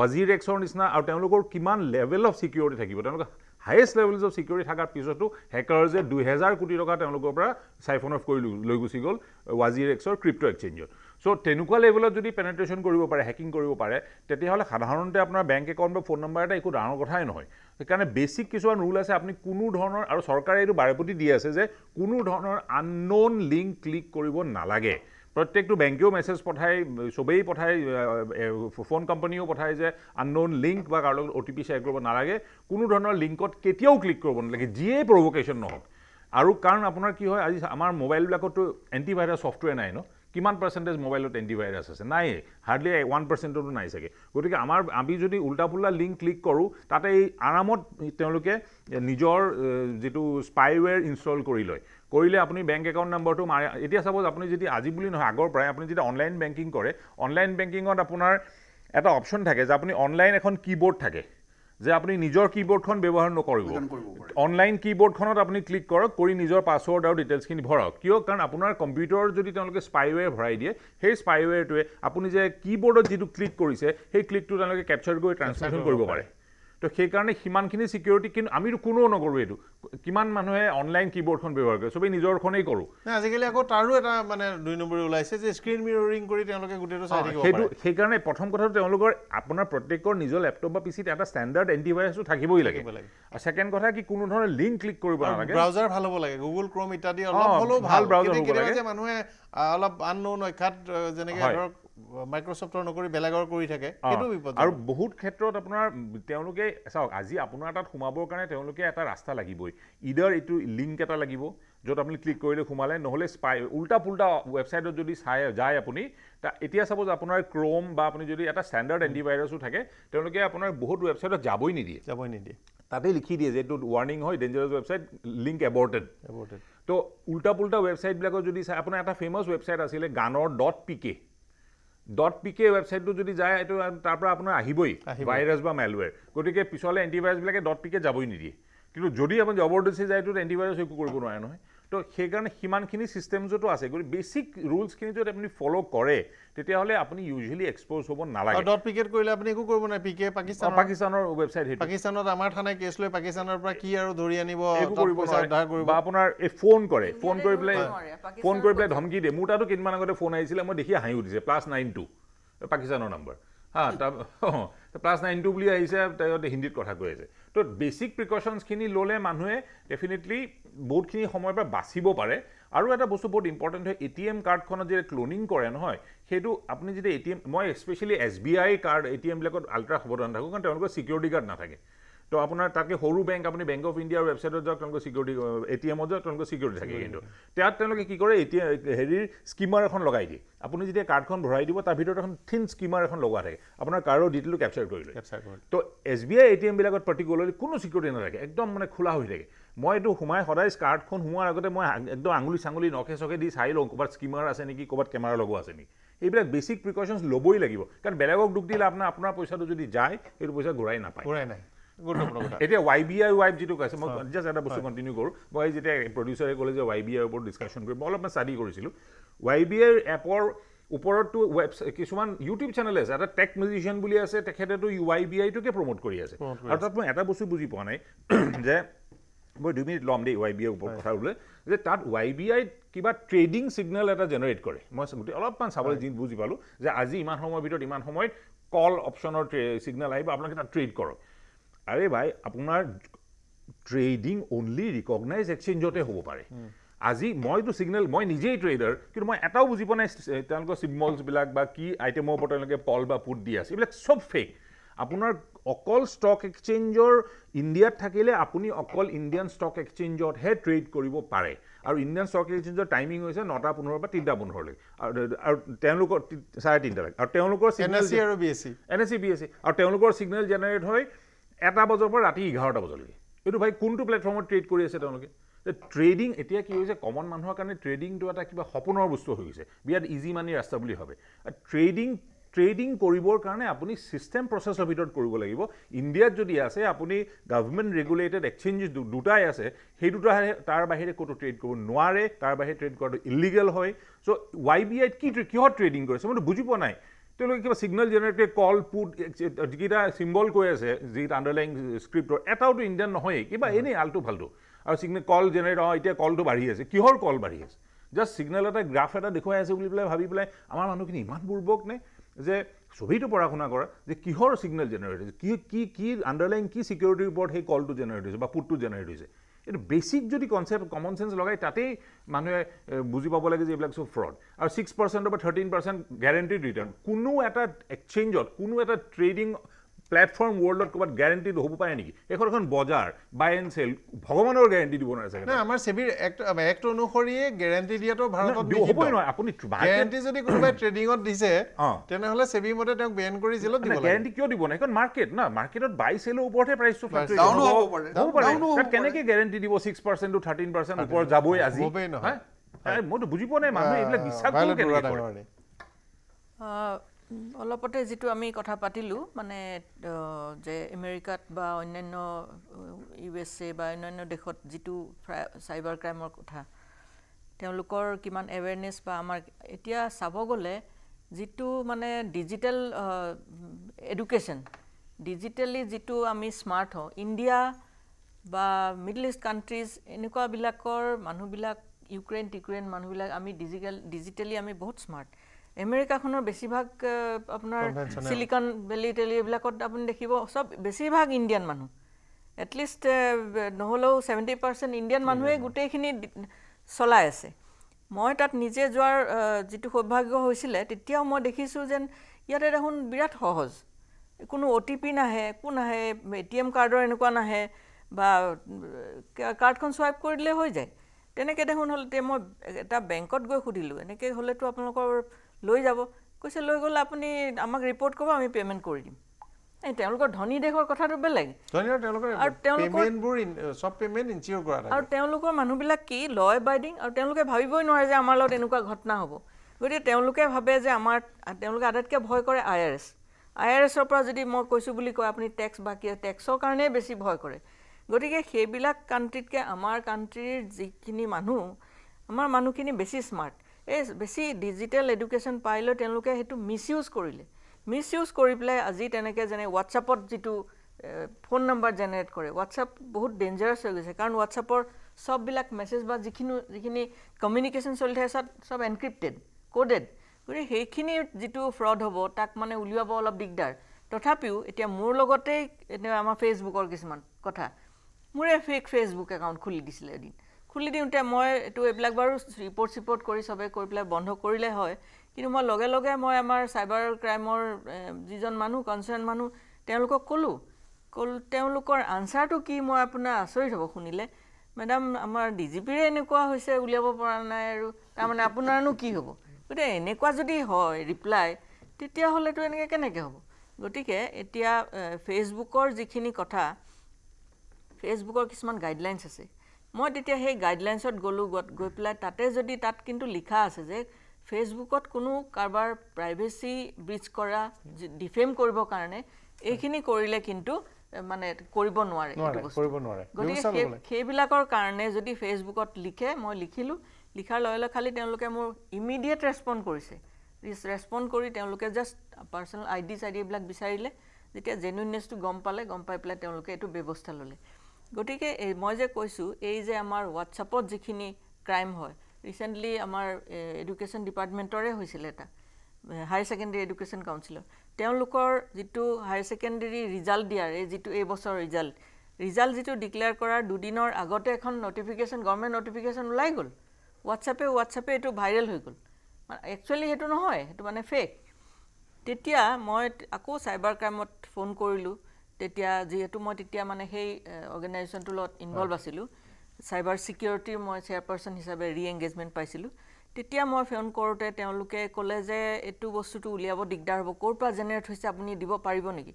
ৱাজিৰ এক্সৰ নিচিনা আৰু তেওঁলোকৰ কিমান লেভেল অফ চিকিউৰিটি থাকিব তেওঁলোকে হায়েষ্ট লেভেলছ অফ চিকিউৰিটি থকাৰ পিছতো হেকাৰ্ছে দুহেজাৰ কোটি টকা তেওঁলোকৰ পৰা চাইফন অফ কৰি লৈ গুচি গ'ল ৱাজিৰ এক্সৰ ক্ৰিপ্ট' এক্সেঞ্জত চ' তেনেকুৱা লেভেলত যদি পেনেট্ৰেশ্যন কৰিব পাৰে হেকিং কৰিব পাৰে তেতিয়াহ'লে সাধাৰণতে আপোনাৰ বেংক একাউণ্ট বা ফোন নম্বৰ এটা একো ডাঙৰ কথাই নহয় সেইকাৰণে বেছিক কিছুমান ৰুল আছে আপুনি কোনো ধৰণৰ আৰু চৰকাৰে এইটো বাৰেপতি দি আছে যে কোনো ধৰণৰ আননোন লিংক ক্লিক কৰিব নালাগে প্ৰত্যেকটো বেংকেও মেছেজ পঠায় চবেই পঠায় ফোন কোম্পানীয়েও পঠায় যে আননোন লিংক বা কাৰো লগত অ' টি পি শ্বেয়াৰ কৰিব নালাগে কোনো ধৰণৰ লিংকত কেতিয়াও ক্লিক কৰিব নালাগে যিয়েই প্ৰভকেশ্যন নহওক আৰু কাৰণ আপোনাৰ কি হয় আজি আমাৰ মোবাইলবিলাকতো এণ্টিভাইৰাছ ছফ্টৱেৰ নাই ন কিমান পাৰ্চেণ্টেজ মোবাইলত এণ্টিভাইৰাছ আছে নাইয়ে হাৰ্ডলি ওৱান পাৰ্চেণ্টতো নাই চাগে গতিকে আমাৰ আমি যদি উল্টা পুল্টা লিংক ক্লিক কৰোঁ তাতে এই আৰামত তেওঁলোকে নিজৰ যিটো স্পাইৱেৰ ইনষ্টল কৰি লয় কৰিলে আপুনি বেংক একাউণ্ট নম্বৰটো মাৰে এতিয়া চাপ'জ আপুনি যদি আজি বুলি নহয় আগৰ পৰাই আপুনি যেতিয়া অনলাইন বেংকিং কৰে অনলাইন বেংকিঙত আপোনাৰ এটা অপশ্যন থাকে যে আপুনি অনলাইন এখন কীবৰ্ড থাকে যে আপুনি নিজৰ কীবৰ্ডখন ব্যৱহাৰ নকৰিব অনলাইন কীবৰ্ডখনত আপুনি ক্লিক কৰক কৰি নিজৰ পাছৱৰ্ড আৰু ডিটেইলছখিনি ভৰাওক কিয় কাৰণ আপোনাৰ কম্পিউটাৰত যদি তেওঁলোকে স্পাইৱেৰ ভৰাই দিয়ে সেই স্পাইৱেৰটোৱে আপুনি যে কীবৰ্ডত যিটো ক্লিক কৰিছে সেই ক্লিকটো তেওঁলোকে কেপচাৰ কৰি ট্ৰান্সলেশ্যন কৰিব পাৰে তো সেইকাৰণে সিমানখিনি ছিকিউৰিটি কিন্তু আমি কোনো নকৰোঁ এইটো কিমান মানুহে অনলাইন বৰ্ডখন ব্যৱহাৰ কৰে চবেই নিজৰখনেই কৰোঁ আজিকালি আকৌ তাৰো এটা মানে দুই নম্বৰী ওলাইছে যে স্ক্ৰীন মিৰৰিং কৰি তেওঁলোকে গোটেইটো চাই থাকিব সেইটো সেইকাৰণে প্ৰথম কথাটো তেওঁলোকৰ আপোনাৰ প্ৰত্যেকৰ নিজৰ লেপটপ বা পিচিত এটা ষ্টেণ্ডাৰ্ড এণ্টিভাইৰাছটো থাকিবই লাগে আৰু ছেকেণ্ড কথা কি কোনো ধৰণৰ লিংক ক্লিক কৰিব নালাগে ব্ৰাউজাৰ ভাল হ'ব লাগে গুগল ক্ৰম ইত্যাদি অলপ হ'লেও ভাল ব্ৰাউজাৰ হ'ব লাগে মানুহে অলপ আন নৌ নক্ষাত যেনেকৈ ধৰক মাইক্ৰছফ্টৰ নকৰি বেলেগৰ কৰি থাকে সেইটো বিপদ আৰু বহুত ক্ষেত্ৰত আপোনাৰ তেওঁলোকে চাওক আজি আপোনাৰ তাত সোমাবৰ কাৰণে তেওঁলোকে এটা ৰাস্তা লাগিবই ইডাৰ এইটো লিংক এটা লাগিব য'ত আপুনি ক্লিক কৰিলে সোমালে নহ'লে স্পাই উল্টা পুল্টা ৱেবছাইটত যদি চাই যায় আপুনি এতিয়া চাপ'জ আপোনাৰ ক্ৰ'ম বা আপুনি যদি এটা ষ্টেণ্ডাৰ্ড এণ্টিভাইৰাছো থাকে তেওঁলোকে আপোনাৰ বহুত ৱেবছাইটত যাবই নিদিয়ে যাবই নিদিয়ে তাতে লিখি দিয়ে যে এইটো ৱাৰ্ণিং হয় dangerous website link aborted aborted ত' উল্টা পুল্টা ৱেবছাইটবিলাকত যদি চাই আপোনাৰ এটা ফেমাছ ৱেবছাইট আছিলে গানৰ dot P K dot P K ৱেবছাইটটো যদি যায় এইটো তাৰ পৰা আপোনাৰ আহিবই ভাইৰাছ বা মেলৱেৰ গতিকে পিছলৈ এণ্টিভাইৰাছবিলাকে ডট পি কে যাবই নিদিয়ে কিন্তু যদি আপুনি জবৰদস্তি যায় এইটো এণ্টিভাইৰাছ একো কৰিব নোৱাৰে নহয় তো সেইকাৰণে সিমানখিনি চিষ্টেমছতো আছে গতিকে বেচিক ৰুলছখিনি যদি আপুনি ফ'ল' কৰে তেতিয়াহ'লে আপুনি ইউজুৱেলি এক্সপ'জ হ'ব নালাগে ডট পিকেট কৰিলে আপুনি একো কৰিব নোৱাৰে পিকে পাকিস্তান পাকিস্তানৰ ৱেবছাইট সেইটো পাকিস্তানত আমাৰ থানাই কেছ লৈ পাকিস্তানৰ পৰা কি আৰু ধৰি আনিব বা আপোনাৰ এই ফোন কৰে ফোন কৰি পেলাই ফোন কৰি পেলাই ধমকি দিয়ে মোৰ তাতো কেইদিনমান আগতে ফোন আহিছিলে মই দেখি হাঁহি উঠিছে প্লাছ নাইন টু পাকিস্তানৰ নাম্বাৰ হা তাৰ প্লাছ নাইন টু বুলি আহিছে তাহাঁতে হিন্দীত কথা কৈ আছে তো বেচিক প্ৰিকশ্যনছখিনি ল'লে মানুহে ডেফিনেটলি বহুতখিনি সময়ৰ পৰা বাচিব পাৰে আৰু এটা বস্তু বহুত ইম্পৰ্টেণ্ট হয় এ টি এম কাৰ্ডখনত যেতিয়া ক্লনিং কৰে নহয় সেইটো আপুনি যেতিয়া এ টি এম মই specially S B I card A T এমবিলাকত আল্ট্ৰা সাৱধান থাকোঁ কাৰণ তেওঁলোকৰ ছিকিউৰিটি গাৰ্ড নাথাকে তো আপোনাৰ তাতকৈ সৰু বেংক আপুনি বেংক অফ ইণ্ডিয়াৰ ৱেবছাইটত যাওক তেওঁলোকৰ ছিকিউৰিটি এ টি এমত যাওক তেওঁলোকৰ ছিকিউৰিটি থাকে কিন্তু তাত তেওঁলোকে কি কৰে এ টি এম হেৰিৰ স্কিমাৰ এখন লগাই দিয়ে আপুনি যেতিয়া কাৰ্ডখন ভৰাই দিব তাৰ ভিতৰত এখন থিন স্কিমাৰ এখন লগোৱা থাকে আপোনাৰ কাৰ্ডৰ ডিটেইলো কেপচাৰ কৰি লয় তো S B I A T এমবিলাকত পাৰ্টিকুলাৰলি কোনো ছিকিউৰিটি নাথাকে একদম মানে খোলা হৈ থাকে মই এইটো সোমাই সদায় কাৰ্ডখন সোমোৱাৰ আগতে মই একদম আঙুলি চাঙুলি নখে চখে দি চাই লওঁ ক'ৰবাত স্কিমাৰ আছে নেকি ক'ৰবাত কেমেৰা লগোৱা আছে নেকি এইবিলাক বেছিক প্ৰিকশ্যনছ ল'বই লাগিব কাৰণ বেলেগক দুখ দিলে আপোনাৰ আপোনাৰ পইচাটো যদি যায় সেইটো পইচা ঘূৰাই নাপায় ঘূৰাই নাই গুৰুত্বপূৰ্ণ কথা এতিয়া ৱাই বি আই ৱাইফ যিটো কৈছে মই জাষ্ট এটা বস্তু কণ্টিনিউ কৰোঁ মই যেতিয়া প্ৰডিউচাৰে ক'লে যে ৱাই বি আইৰ ওপৰত ডিছকাশ্যন কৰিম মই অলপমান ষ্টাডি কৰিছিলোঁ ৱাই বি আইৰ এপৰ ওপৰততো ৱেবছাইট কিছুমান ইউটিউব চেনেল আছে এটা টেক মিউজিচিয়ান বুলি আছে তেখেতেতো ৱাই বি আইটোকে প্ৰম'ট কৰি আছে আৰু তাত মই এটা বস্তু বুজি পোৱা নাই যে মই দুই মিনিট ল'ম দেই ৱাই বি আইৰ ওপৰত কথা বোলে যে তাত ৱাই বি আইত কিবা ট্ৰেডিং ছিগনেল এটা জেনেৰেট কৰে মই গোটেই অলপমান চাবলৈ যি বুজি পালোঁ যে আজি ইমান সময়ৰ ভিতৰত ইমান সময়ত কল অপশ্যনৰ ছিগনেল আহিব আপোনালোকে তাত ট্ৰেড কৰক আরে ভাই আপনার ট্রেডিং অনলি রিকগনাইজ এক্সচেঞ্জতে হব পারে আজি মইতো সিগনেল মই নিজেই ট্রেডার কিন্তু মই এটাও বুঝি পোৱা নাই সিম্বলস বিলাক বা কি আইটেমৰ ওপৰত তেওঁলোকে পল বা পুট দি আছে এইবিলাক সব ফেক আপোনাৰ অকল ষ্টক এক্সচেঞ্জৰ ইণ্ডিয়াত থাকিলে আপুনি অকল ইণ্ডিয়ান ষ্টক এক্সচেঞ্জতহে ট্ৰেড কৰিব পাৰে আৰু ইণ্ডিয়ান ষ্টক এক্সচেঞ্জৰ টাইমিং হৈছে নটা পোন্ধৰৰ পৰা তিনিটা পোন্ধৰলৈকে আৰু তেওঁলোকৰ চাৰে তিনিটালৈকে আৰু তেওঁলোকৰ N S C B S C আৰু তেওঁলোকৰ ছিগনেল জেনেৰেট হয় এটা বজাৰ পৰা ৰাতি এঘাৰটা বজালৈকে এইটো ভাই কোনটো প্লেটফৰ্মত ট্ৰেড কৰি আছে তেওঁলোকে যে ট্ৰেডিং এতিয়া কি হৈছে কমন মানুহৰ কাৰণে ট্ৰেডিংটো এটা কিবা সপোনৰ বস্তু হৈ গৈছে বিৰাট ইজি মানি ৰাস্তা বুলি ভাবে ট্ৰেডিং ট্ৰেডিং কৰিবৰ কাৰণে আপুনি ছিষ্টেম প্ৰচেছৰ ভিতৰত কৰিব লাগিব ইণ্ডিয়াত যদি আছে আপুনি গভৰ্মেণ্ট ৰেগুলেটেড এক্সেঞ্জ দুটাই আছে সেই দুটাহে তাৰ বাহিৰে ক'তো ট্ৰেড কৰিব নোৱাৰে তাৰ বাহিৰে ট্ৰেড কৰাটো ইলিগেল হয় চ' ৱাই বি আইত কি কিহত ট্ৰেডিং কৰিছে মইতো বুজি পোৱা নাই তেওঁলোকে কিবা ছিগনেল জেনেৰেটৰ কল পুট যিকেইটা চিম্বল কৈ আছে যি আণ্ডাৰলাইন স্ক্ৰিপ্টৰ এটাওতো ইণ্ডিয়ান নহয়েই কিবা এনেই আলটো ফাল্টু আৰু ছিগনেল কল জেনেৰেট অঁ এতিয়া কলটো বাঢ়ি আছে কিহৰ কল বাঢ়ি আছে জাষ্ট ছিগনেল এটা গ্ৰাফ এটা দেখুৱাই আছে বুলি পেলাই ভাবি পেলাই আমাৰ মানুহখিনি ইমান বুৰ্বক নে যে চবেইটো পঢ়া শুনা কৰা যে কিহৰ ছিগনেল জেনেৰেট হৈছে কি কি কি আণ্ডাৰলাইন কি ছিকিউৰিটিৰ ওপৰত সেই কলটো জেনেৰেট হৈছে বা পুটটো জেনেৰেট হৈছে এইটো বেচিক যদি কনচেপ্ট কমন চেন্স লগাই তাতেই মানুহে বুজি পাব লাগে যে এইবিলাক চব ফ্ৰড আৰু ছিক্স পাৰ্চেণ্টৰ পৰা থাৰ্টিন পাৰ্চেণ্ট গেৰেণ্টিড ৰিটাৰ্ণ কোনো এটা এক্সেঞ্জত কোনো এটা ট্ৰেডিং প্লেটফৰ্ম ৱৰ্ল্ডত ক'ৰবাত গেৰেণ্টিড হ'ব পাৰে নেকি এইখন এখন বজাৰ বাই এণ্ড চেল ভগৱানৰ গেৰাণ্টি দিব নোৱাৰে চাগে নাই আমাৰ ছেবিৰ এক্ট এক্ট অনুসৰিয়ে গেৰেণ্টি দিয়াটো ভাৰতত হ'বই নহয় আপুনি গেৰেণ্টি যদি কোনোবাই ট্ৰেডিঙত দিছে তেনেহ'লে ছেবি মতে তেওঁক বেন কৰি জেলত দিব গেৰেণ্টি কিয় দিব নাই এইখন মাৰ্কেট ন মাৰ্কেটত বাই চেলৰ ওপৰতহে প্ৰাইচটো হ'ব পাৰে কেনেকৈ গেৰেণ্টি দিব ছিক্স টু থাৰ্টিন পাৰ্চেণ্ট যাবই আজি মইতো বুজি পোৱা নাই মানুহে এইবিলাক বিশ্বাস কৰিব অলপতে যিটো আমি কথা পাতিলোঁ মানে যে আমেৰিকাত বা অন্যান্য ইউ এছ এ বা অন্যান্য দেশত যিটো চাইবাৰ ক্ৰাইমৰ কথা তেওঁলোকৰ কিমান এৱেৰনেছ বা আমাৰ এতিয়া চাব গ'লে যিটো মানে ডিজিটেল এডুকেশ্যন ডিজিটেলি যিটো আমি স্মাৰ্ট হওঁ ইণ্ডিয়া বা মিডল ইষ্ট কাণ্ট্ৰিজ এনেকুৱাবিলাকৰ মানুহবিলাক ইউক্ৰেইন টিউক্ৰেইন মানুহবিলাক আমি ডিজিটেল ডিজিটেলি আমি বহুত স্মাৰ্ট আমেৰিকাখনৰ বেছিভাগ আপোনাৰ চিলিকন ভেলি টেলি এইবিলাকত আপুনি দেখিব চব বেছিভাগ ইণ্ডিয়ান মানুহ এটলিষ্ট নহ'লেও ছেভেণ্টি পাৰ্চেণ্ট ইণ্ডিয়ান মানুহেই গোটেইখিনি চলাই আছে মই তাত নিজে যোৱাৰ যিটো সৌভাগ্য হৈছিলে তেতিয়াও মই দেখিছোঁ যেন ইয়াতে দেখোন বিৰাট সহজ কোনো অ' টি পি নাহে একো নাহে এ টি এম কাৰ্ডৰ এনেকুৱা নাহে বা কাৰ্ডখন চুৱাইপ কৰি দিলে হৈ যায় তেনেকৈ দেখোন হ'লে মই এটা বেংকত গৈ সুধিলোঁ এনেকৈ হ'লেতো আপোনালোকৰ লৈ যাব কৈছে লৈ গ'লে আপুনি আমাক ৰিপৰ্ট কৰিব আমি পে'মেণ্ট কৰি দিম এই তেওঁলোকৰ ধনী দেশৰ কথাটো বেলেগ আৰু তেওঁলোকৰ মানুহবিলাক কি লয় বাইডিং আৰু তেওঁলোকে ভাবিবই নোৱাৰে যে আমাৰ লগত এনেকুৱা ঘটনা হ'ব গতিকে তেওঁলোকে ভাবে যে আমাৰ তেওঁলোকে আটাইতকৈ ভয় কৰে I R S I R এছৰ পৰা যদি মই কৈছোঁ বুলি কয় আপুনি টেক্স বাকী টেক্সৰ কাৰণেই বেছি ভয় কৰে গতিকে সেইবিলাক কাণ্ট্ৰিতকৈ আমাৰ কাণ্ট্ৰিৰ যিখিনি মানুহ আমাৰ মানুহখিনি বেছি স্মাৰ্ট এই বেছি ডিজিটেল এডুকেশ্যন পাই লৈ তেওঁলোকে সেইটো মিছইউজ কৰিলে মিছইউজ কৰি পেলাই আজি তেনেকৈ যেনে হোৱাটছআপত যিটো ফোন নাম্বাৰ জেনেৰেট কৰে হোৱাটছআপ বহুত ডেঞ্জাৰাছ হৈ গৈছে কাৰণ হোৱাটছআপৰ চববিলাক মেছেজ বা যিখিনি যিখিনি কমিউনিকেশ্যন চলি থাকে চব চব এনক্ৰিপ্টেড কোডেড গতিকে সেইখিনি যিটো ফ্ৰড হ'ব তাক মানে উলিয়াব অলপ দিগদাৰ তথাপিও এতিয়া মোৰ লগতেই এতিয়া আমাৰ ফেচবুকৰ কিছুমান কথা মোৰে ফেক ফেচবুক একাউণ্ট খুলি দিছিলে এদিন খুলি দিওঁতে মই এইটো এইবিলাক বাৰু ৰিপৰ্ট চিপৰ্ট কৰি চবে কৰি পেলাই বন্ধ কৰিলে হয় কিন্তু মই লগে লগে মই আমাৰ চাইবাৰ ক্ৰাইমৰ যিজন মানুহ কনচাৰ্ণ মানুহ তেওঁলোকক ক'লোঁ ক'ল তেওঁলোকৰ আনচাৰটো কি মই আপোনাৰ আচৰিত হ'ব শুনিলে মেডাম আমাৰ ডি জি পিৰে এনেকুৱা হৈছে উলিয়াব পৰা নাই আৰু তাৰমানে আপোনাৰনো কি হ'ব গতিকে এনেকুৱা যদি হয় ৰিপ্লাই তেতিয়াহ'লেতো এনেকৈ কেনেকৈ হ'ব গতিকে এতিয়া ফেচবুকৰ যিখিনি কথা ফেচবুকৰ কিছুমান গাইডলাইনছ আছে মই তেতিয়া সেই গাইডলাইনছত গ'লোঁ গৈ পেলাই তাতে যদি তাত কিন্তু লিখা আছে যে ফেচবুকত কোনো কাৰোবাৰ প্ৰাইভেচি ব্ৰিজ কৰা ডিফেম কৰিবৰ কাৰণে এইখিনি কৰিলে কিন্তু মানে কৰিব নোৱাৰে গতিকে সেইবিলাকৰ কাৰণে যদি ফেচবুকত লিখে মই লিখিলোঁ লিখাৰ লগে লগে খালি তেওঁলোকে মোৰ ইমিডিয়েট ৰেচপণ্ড কৰিছে ৰেচপণ্ড কৰি তেওঁলোকে জাষ্ট পাৰ্চনেল আই ডি চাই ডি এইবিলাক বিচাৰিলে যেতিয়া জেনুইননেছটো গম পালে গম পাই পেলাই তেওঁলোকে এইটো ব্যৱস্থা ল'লে গতিকে মই যে কৈছোঁ এই যে আমাৰ হোৱাটছআপত যিখিনি ক্ৰাইম হয় ৰিচেণ্টলি আমাৰ এডুকেশ্যন ডিপাৰ্টমেণ্টৰে হৈছিলে এটা হায়াৰ ছেকেণ্ডেৰী এডুকেশ্যন কাউন্সিলৰ তেওঁলোকৰ যিটো হায়াৰ ছেকেণ্ডেৰী ৰিজাল্ট দিয়াৰ এই যিটো এইবছৰ ৰিজাল্ট ৰিজাল্ট যিটো ডিক্লেয়াৰ কৰাৰ দুদিনৰ আগতে এখন নটিফিকেশ্যন গভৰ্ণমেণ্ট নটিফিকেশ্যন ওলাই গ'ল হোৱাটছআপে হোৱাটছএপে এইটো ভাইৰেল হৈ গ'ল একচুৱেলি সেইটো নহয় সেইটো মানে ফেক তেতিয়া মই আকৌ চাইবাৰ ক্ৰাইমত ফোন কৰিলোঁ তেতিয়া যিহেতু মই তেতিয়া মানে সেই অৰ্গেনাইজেশ্যনটোৰ লগত ইনভলভ আছিলোঁ চাইবাৰ ছিকিউৰিটিৰ মই চেয়াৰপাৰ্চন হিচাপে ৰি এংগেজমেণ্ট পাইছিলোঁ তেতিয়া মই ফোন কৰোঁতে তেওঁলোকে ক'লে যে এইটো বস্তুটো উলিয়াব দিগদাৰ হ'ব ক'ৰ পৰা জেনেৰেট হৈছে আপুনি দিব পাৰিব নেকি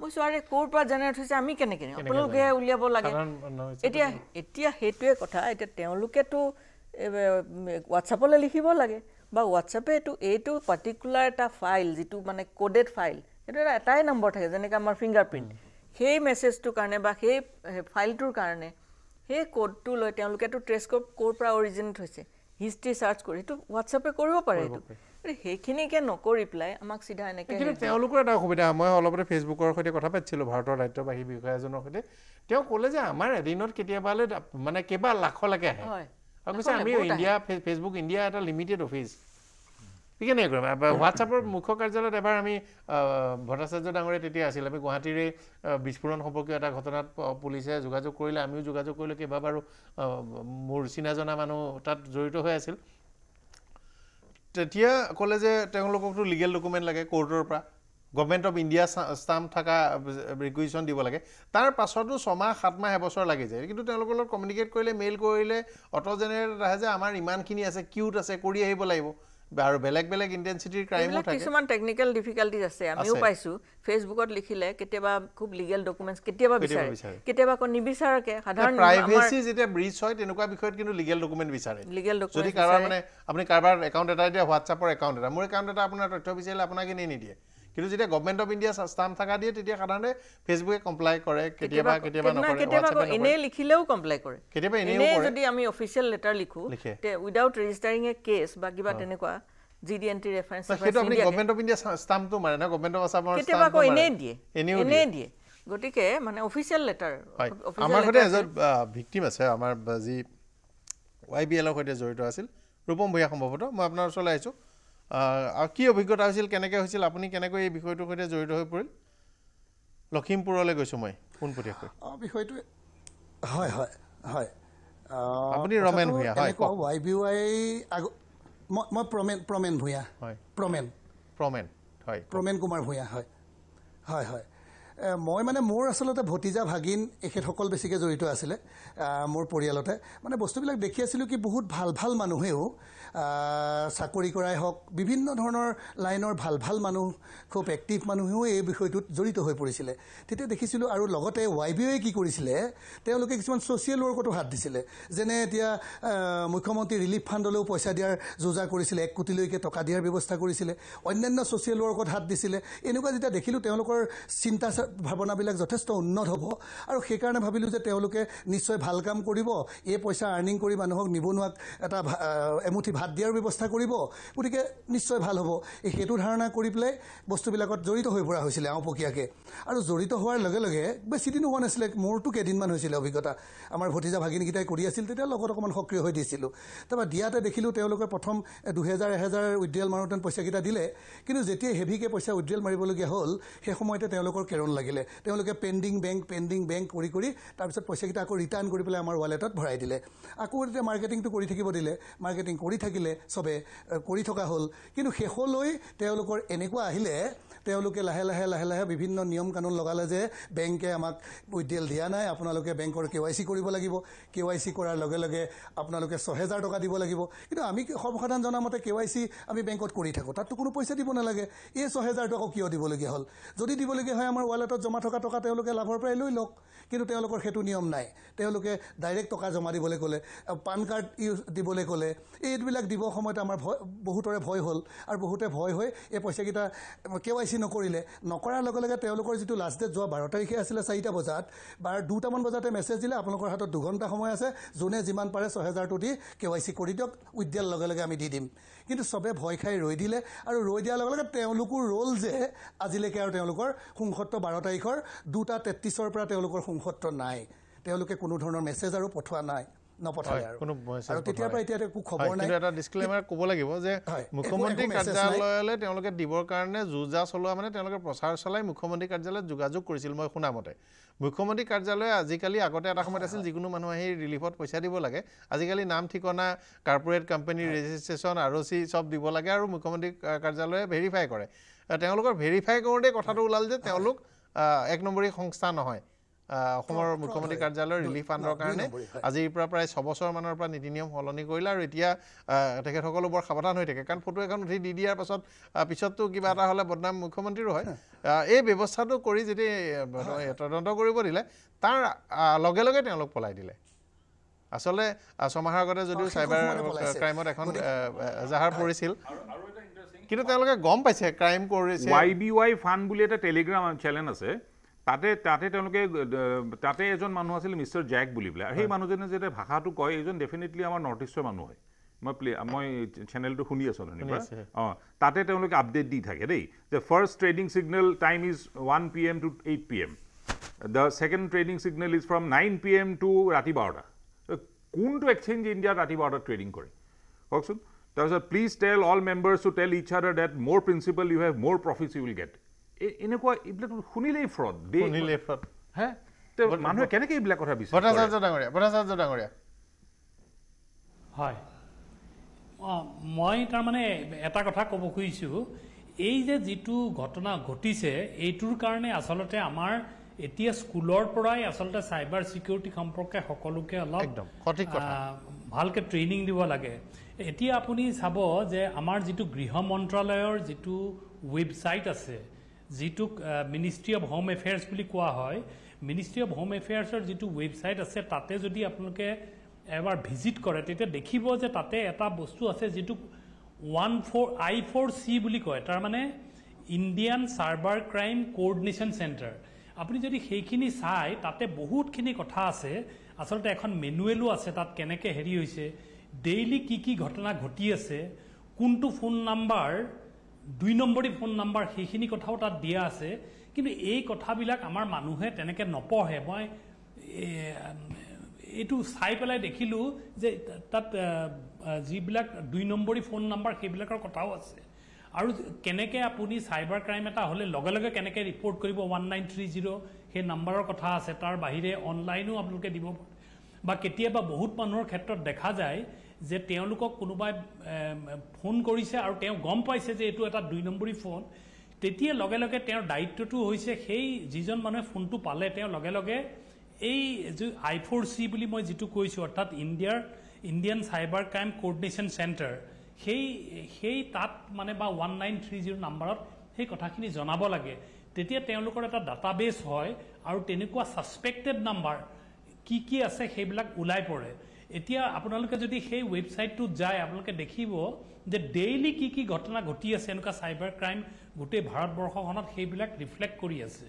মই চোৱা ৰে ক'ৰ পৰা জেনেৰেট হৈছে আমি কেনেকৈ দিওঁ আপোনালোকে উলিয়াব লাগে এতিয়া এতিয়া সেইটোৱে কথা এতিয়া তেওঁলোকেতো হোৱাটছআপলৈ লিখিব লাগে বা হোৱাটছআপে এইটো এইটো পাৰ্টিকুলাৰ এটা ফাইল যিটো মানে ক'ডেড ফাইল সেইটো এটা এটাই নম্বৰ থাকে যেনেকৈ আমাৰ ফিংগাৰপ্ৰিণ্ট সেই মেছেজটোৰ কাৰণে বা সেই ফাইলটোৰ কাৰণে সেই কোডটো লৈ তেওঁলোকেতো ট্ৰেচ কৰ ক'ৰ পৰা অৰিজিনেট হৈছে হিষ্ট্ৰী চাৰ্চ কৰি সেইটো হোৱাটছএপে কৰিব পাৰে সেইটো সেইখিনিকে নকৰি পেলাই আমাক চিধা এনেকৈ কিন্তু তেওঁলোকৰ এটা অসুবিধা মই অলপতে ফেচবুকৰ সৈতে কথা পাতিছিলোঁ ভাৰতৰ দায়িত্ববাহী বিষয়া এজনৰ সৈতে তেওঁ ক'লে যে আমাৰ এদিনত কেতিয়াবালৈ মানে কেইবা লাখলৈকে আহে আমি ইণ্ডিয়া ফেচবুক ইণ্ডিয়া এটা লিমিটেড অফিচ ঠিক নাই কৰিম হোৱাটছআপৰ মুখ্য কাৰ্যালয়ত এবাৰ আমি ভট্টাচাৰ্য ডাঙৰে তেতিয়া আছিল আমি গুৱাহাটীৰে বিস্ফোৰণ সম্পৰ্কীয় এটা ঘটনাত পুলিচে যোগাযোগ কৰিলে আমিও যোগাযোগ কৰিলোঁ কেইবাবাৰো মোৰ চিনা জনা মানুহ তাত জড়িত হৈ আছিল তেতিয়া ক'লে যে তেওঁলোককতো লিগেল ডকুমেণ্ট লাগে কোৰ্টৰ পৰা গভমেণ্ট অফ ইণ্ডিয়া ষ্টাম্প থকা ৰিকুৱেশ্যন দিব লাগে তাৰ পাছতো ছমাহ সাত মাহ এবছৰ লাগি যায় কিন্তু তেওঁলোকৰ লগত কমিউনিকেট কৰিলে মেইল কৰিলে অট' জেনেৰেল আহে যে আমাৰ ইমানখিনি আছে কিউট আছে কৰি আহিব লাগিব আৰু বেলেগ বেলেগ ইনটেনচিটিৰ ক্ৰাইমো থাকে কিছুমান টেকনিকেল ডিফিকাল্টিজ আছে আমিও পাইছোঁ ফেচবুকত লিখিলে কেতিয়াবা খুব লিগেল ডকুমেণ্টছ কেতিয়াবা বিচাৰে কেতিয়াবা আকৌ নিবিচাৰাকে সাধাৰণ প্ৰাইভেচি যেতিয়া ব্ৰিজ হয় তেনেকুৱা বিষয়ত কিন্তু লিগেল ডকুমেণ্ট বিচাৰে লিগেল ডকুমেণ্ট যদি কাৰোবাৰ মানে আপুনি কাৰোবাৰ একাউণ্ট এটা এতিয়া হোৱাটছআপৰ একাউণ্ট এটা মোৰ একাউণ্ট এটা আপোনাৰ তথ্য বিচাৰিলে আপোনাক এনেই নিদিয়ে কিন্তু যেতিয়া গভৰ্ণমেণ্ট অফ ইণ্ডিয়া ষ্টাম্প থকা দিয়ে তেতিয়া সাধাৰণতে ফেচবুকে কমপ্লাই কৰে কেতিয়াবা কেতিয়াবা নকৰে কেতিয়াবা এনেই লিখিলেও কমপ্লাই কৰে কেতিয়াবা এনেই যদি আমি অফিচিয়েল লেটাৰ লিখোঁ উইদাউট ৰেজিষ্টাৰিং এ কেছ বা কিবা তেনেকুৱা জিডিএনটি রেফারেন্স সেটা আপনি গভর্নমেন্ট অফ ইন্ডিয়া স্ট্যাম্পটো মারে না গভর্নমেন্ট অফ আসাম স্ট্যাম্প কো এনে দিয়ে এনে এনে দিয়ে গটিকে মানে অফিশিয়াল লেটার আমার কাছে এজ ভিকটিম আছে আমার জি ওয়াইবিএল এর কাছে জড়িত আছিল রূপম ভয়া সম্ভবত মই আপনার সলে আইছো কি অভিজ্ঞতা হৈছিল কেনেকৈ হৈছিল আপুনি কেনেকৈ এই বিষয়টোৰ সৈতে জড়িত হৈ পৰিল লখিমপুৰলৈ গৈছোঁ মই পোনপটীয়াকৈ বিষয়টো হয় হয় হয় আপুনি ৰমেন ভূঞা হয় ৱাই বি ৱাই মই প্ৰমেন প্ৰমেন ভূঞা হয় প্ৰমেন প্ৰমেন হয় প্ৰমেন কুমাৰ ভূঞা হয় হয় হয় মই মানে মোৰ আচলতে ভতিজা ভাগিন এখেতসকল বেছিকৈ জড়িত আছিলে মোৰ পৰিয়ালতে মানে বস্তুবিলাক দেখি আছিলোঁ কি বহুত ভাল ভাল মানুহেও চাকৰি কৰাই হওক বিভিন্ন ধৰণৰ লাইনৰ ভাল ভাল মানুহ খুব এক্টিভ মানুহেও এই বিষয়টোত জড়িত হৈ পৰিছিলে তেতিয়া দেখিছিলোঁ আৰু লগতে ৱাই বি অ'ই কি কৰিছিলে তেওঁলোকে কিছুমান ছ'চিয়েল ৱৰ্কতো হাত দিছিলে যেনে এতিয়া মুখ্যমন্ত্ৰী ৰিলিফ ফাণ্ডলৈও পইচা দিয়াৰ যোজা কৰিছিলে এক কোটিলৈকে টকা দিয়াৰ ব্যৱস্থা কৰিছিলে অন্যান্য ছ'চিয়েল ৱৰ্কত হাত দিছিলে এনেকুৱা যেতিয়া দেখিলোঁ তেওঁলোকৰ চিন্তা ভাৱনাবিলাক যথেষ্ট উন্নত হ'ব আৰু সেইকাৰণে ভাবিলোঁ যে তেওঁলোকে নিশ্চয় ভাল কাম কৰিব এই পইচা আৰ্ণিং কৰি মানুহক নিবনুৱাক এটা এমুঠি ভাত দিয়াৰ ব্যৱস্থা কৰিব গতিকে নিশ্চয় ভাল হ'ব এই সেইটো ধাৰণা কৰি পেলাই বস্তুবিলাকত জড়িত হৈ পৰা হৈছিলে আওপকীয়াকৈ আৰু জড়িত হোৱাৰ লগে লগে বেছিদিন হোৱা নাছিলে মোৰতো কেইদিনমান হৈছিলে অভিজ্ঞতা আমাৰ ভতিজা ভাগিনীকেইটাই কৰি আছিল তেতিয়া লগত অকণমান সক্ৰিয় হৈ দিছিলোঁ তাৰপৰা দিয়াতে দেখিলোঁ তেওঁলোকে প্ৰথম দুহেজাৰ এহেজাৰ উইড্ৰেল মাৰোঁতে পইচাকেইটা দিলে কিন্তু যেতিয়া হেভিকৈ পইচা উইড্ৰেল মাৰিবলগীয়া হ'ল সেই সময়তে তেওঁলোকৰ কেৰণ লাগিলে তেওঁলোকে পেণ্ডিং বেংক পেণ্ডিং বেংক কৰি কৰি তাৰপিছত পইচাকেইটা আকৌ ৰিটাৰ্ণ কৰি পেলাই আমাৰ ৱালেটত ভৰাই দিলে আকৌ তেতিয়া মাৰ্কেটিংটো কৰি থাকিব দিলে মাৰ্কেটিং কৰি থাকিলে চবে কৰি থকা হ'ল কিন্তু শেষলৈ তেওঁলোকৰ এনেকুৱা আহিলে তেওঁলোকে লাহে লাহে লাহে লাহে বিভিন্ন নিয়ম কানুন লগালে যে বেংকে আমাক উইডেল দিয়া নাই আপোনালোকে বেংকৰ কে ৱাই চি কৰিব লাগিব কে ৱাই চি কৰাৰ লগে লগে আপোনালোকে ছহেজাৰ টকা দিব লাগিব কিন্তু আমি সৰ্বসাধাৰণ জনামতে কে ৱাই চি আমি বেংকত কৰি থাকোঁ তাততো কোনো পইচা দিব নালাগে এই ছহেজাৰ টকাও কিয় দিবলগীয়া হ'ল যদি দিবলগীয়া হয় আমাৰ ৱালেটত জমা থকা টকা তেওঁলোকে লাভৰ পৰাই লৈ লওক কিন্তু তেওঁলোকৰ সেইটো নিয়ম নাই তেওঁলোকে ডাইৰেক্ট টকা জমা দিবলৈ ক'লে পান কাৰ্ড ইউজ দিবলৈ ক'লে এইবিলাক দিব সময়ত আমাৰ ভয় বহুতৰে ভয় হ'ল আৰু বহুতে ভয় হৈ এই পইচাকেইটা কে ৱাই চি নকৰিলে নকৰাৰ লগে লগে তেওঁলোকৰ যিটো লাষ্ট ডেট যোৱা বাৰ তাৰিখে আছিলে চাৰিটা বজাত বাৰ দুটামান বজাতে মেছেজ দিলে আপোনালোকৰ হাতত দুঘণ্টা সময় আছে যোনে যিমান পাৰে ছহেজাৰটো দি কে ৱাই চি কৰি দিয়ক উইথডিয়াৰ লগে লগে আমি দি দিম কিন্তু চবে ভয় খাই ৰৈ দিলে আৰু ৰৈ দিয়াৰ লগে লগে তেওঁলোকৰ ৰ'ল যে আজিলৈকে আৰু তেওঁলোকৰ সোংসত্ৰ বাৰ তাৰিখৰ দুটা তেত্ৰিছৰ পৰা তেওঁলোকৰ সংসত্ৰ নাই তেওঁলোকে কোনো ধৰণৰ মেছেজ আৰু পঠোৱা নাই মুখ্যমন্ত্ৰী কাৰ্যালয়ে আজিকালি আগতে এটা সময়ত আছিল যিকোনো মানুহ আহি ৰিলিফত পইচা দিব লাগে আজিকালি নাম ঠিকনা corporate company registration R C চব দিব লাগে আৰু মুখ্যমন্ত্ৰী কাৰ্যালয়ে ভেৰিফাই কৰে তেওঁলোকৰ ভেৰিফাই কৰোতে কথাটো ওলাল যে তেওঁলোক এক নম্বৰী সংস্থা নহয় অসমৰ মুখ্যমন্ত্ৰী কাৰ্যালয়ৰ ৰিলিফ ফাণ্ডৰ কাৰণে আজিৰ পৰা প্ৰায় ছবছৰমানৰ পৰা নীতি নিয়ম সলনি কৰিলে আৰু এতিয়া তেখেতসকলো বৰ সাৱধান হৈ থাকে কাৰণ ফটো এখন উঠি দি দিয়াৰ পাছত পিছততো কিবা এটা হ'লে বদনাম মুখ্যমন্ত্ৰীৰো হয় এই ব্যৱস্থাটো কৰি যদি তদন্ত কৰিব দিলে তাৰ লগে লগে তেওঁলোক পলাই দিলে আচলতে ছমাহৰ আগতে যদিও চাইবাৰ ক্ৰাইমত এখন এজাহাৰ পৰিছিল কিন্তু তেওঁলোকে গম পাইছে ক্ৰাইম কৰিছে ৱাই বি ৱাই ফাণ্ড বুলি এটা টেলিগ্ৰাম চেনেল আছে তাতে তাতে তেওঁলোকে তাতে এজন মানুহ আছিল মিষ্টাৰ জেক বুলি পেলাই আৰু সেই মানুহজনে যেতিয়া ভাষাটো কয় এইজন ডেফিনেটলি আমাৰ নৰ্থ ইষ্টৰ মানুহ হয় মই প্লে মই চেনেলটো শুনি আছোঁ অঁ তাতে তেওঁলোকে আপডেট দি থাকে দেই যে first trading signal time is one P M to eight P M the second trading signal is from nine P M to ৰাতি বাৰটা কোনটো এক্সচেঞ্জ ইণ্ডিয়াত ৰাতি বাৰটাত ট্ৰেডিং কৰে কওকচোন তাৰপিছত please tell all members to tell ইচ আদাৰ ডেট মোৰ প্ৰিন্সিপাল ইউ হেভ মোৰ প্ৰফিটছ ইউ উইল গেট এনেকুৱা এইবিলাক শুনিলেই ফ্ৰড হে তেওঁ মানুহে কেনেকৈ এইবিলাক কথা বিচাৰে ভট্টাচাৰ্য ডাঙৰীয়া ভট্টাচাৰ্য ডাঙৰীয়া হয় মই তাৰমানে এটা কথা ক'ব খুজিছোঁ এই যে যিটো ঘটনা ঘটিছে এইটোৰ কাৰণে আচলতে আমাৰ এতিয়া স্কুলৰ পৰাই আচলতে চাইবাৰ ছিকিউৰিটি সম্পৰ্কে সকলোকে অলপ সঠিক ভালকৈ ট্ৰেইনিং দিব লাগে এতিয়া আপুনি চাব যে আমাৰ যিটো গৃহ মন্ত্ৰালয়ৰ যিটো ৱেবছাইট আছে যিটোক মিনিষ্ট্ৰি অৱ হোম এফেয়াৰ্ছ বুলি কোৱা হয় মিনিষ্ট্ৰি অৱ হোম এফেয়াৰ্ছৰ যিটো ৱেবছাইট আছে তাতে যদি আপোনালোকে এবাৰ ভিজিট কৰে তেতিয়া দেখিব যে তাতে এটা বস্তু আছে যিটোক one four I four C বুলি কয় তাৰমানে Indian cyber crime coordination centre আপুনি যদি সেইখিনি চায় তাতে বহুতখিনি কথা আছে আচলতে এখন মেনুৱেলো আছে তাত কেনেকৈ হেৰি হৈছে ডেইলি কি কি ঘটনা ঘটি আছে কোনটো ফোন নাম্বাৰ দুই নম্বৰী ফোন নাম্বাৰ সেইখিনি কথাও তাত দিয়া আছে কিন্তু এই কথাবিলাক আমাৰ মানুহে তেনেকৈ নপঢ়ে মই এইটো চাই পেলাই দেখিলোঁ যে তাত যিবিলাক দুই নম্বৰী ফোন নাম্বাৰ সেইবিলাকৰ কথাও আছে আৰু কেনেকৈ আপুনি চাইবাৰ ক্ৰাইম এটা হ'লে লগে লগে কেনেকৈ ৰিপৰ্ট কৰিব ওৱান নাইন থ্ৰী জিৰ' সেই নাম্বাৰৰ কথা আছে তাৰ বাহিৰে অনলাইনো আপোনালোকে দিব বা কেতিয়াবা বহুত মানুহৰ ক্ষেত্ৰত দেখা যায় যে তেওঁলোকক কোনোবাই ফোন কৰিছে আৰু তেওঁ গম পাইছে যে এইটো এটা দুই নম্বৰী ফোন তেতিয়া লগে লগে তেওঁৰ দায়িত্বটো হৈছে সেই যিজন মানুহে ফোনটো পালে তেওঁ লগে লগে এই যি আই ফ'ৰ চি বুলি মই যিটো কৈছোঁ অৰ্থাৎ ইণ্ডিয়াৰ Indian cyber crime coordination centre সেই সেই তাত মানে বা ওৱান নাইন থ্ৰী জিৰ' নাম্বাৰত সেই কথাখিনি জনাব লাগে তেতিয়া তেওঁলোকৰ এটা ডাটা ডাটাবেছ হয় আৰু তেনেকুৱা ছাছপেক্টেড নাম্বাৰ কি কি আছে সেইবিলাক ওলাই পৰে এতিয়া আপোনালোকে যদি সেই ৱেবছাইটটোত যায় আপোনালোকে দেখিব যে ডেইলি কি কি ঘটনা ঘটি আছে এনেকুৱা চাইবাৰ ক্ৰাইম গোটেই ভাৰতবৰ্ষখনত সেইবিলাক ৰিফ্লেক্ট কৰি আছে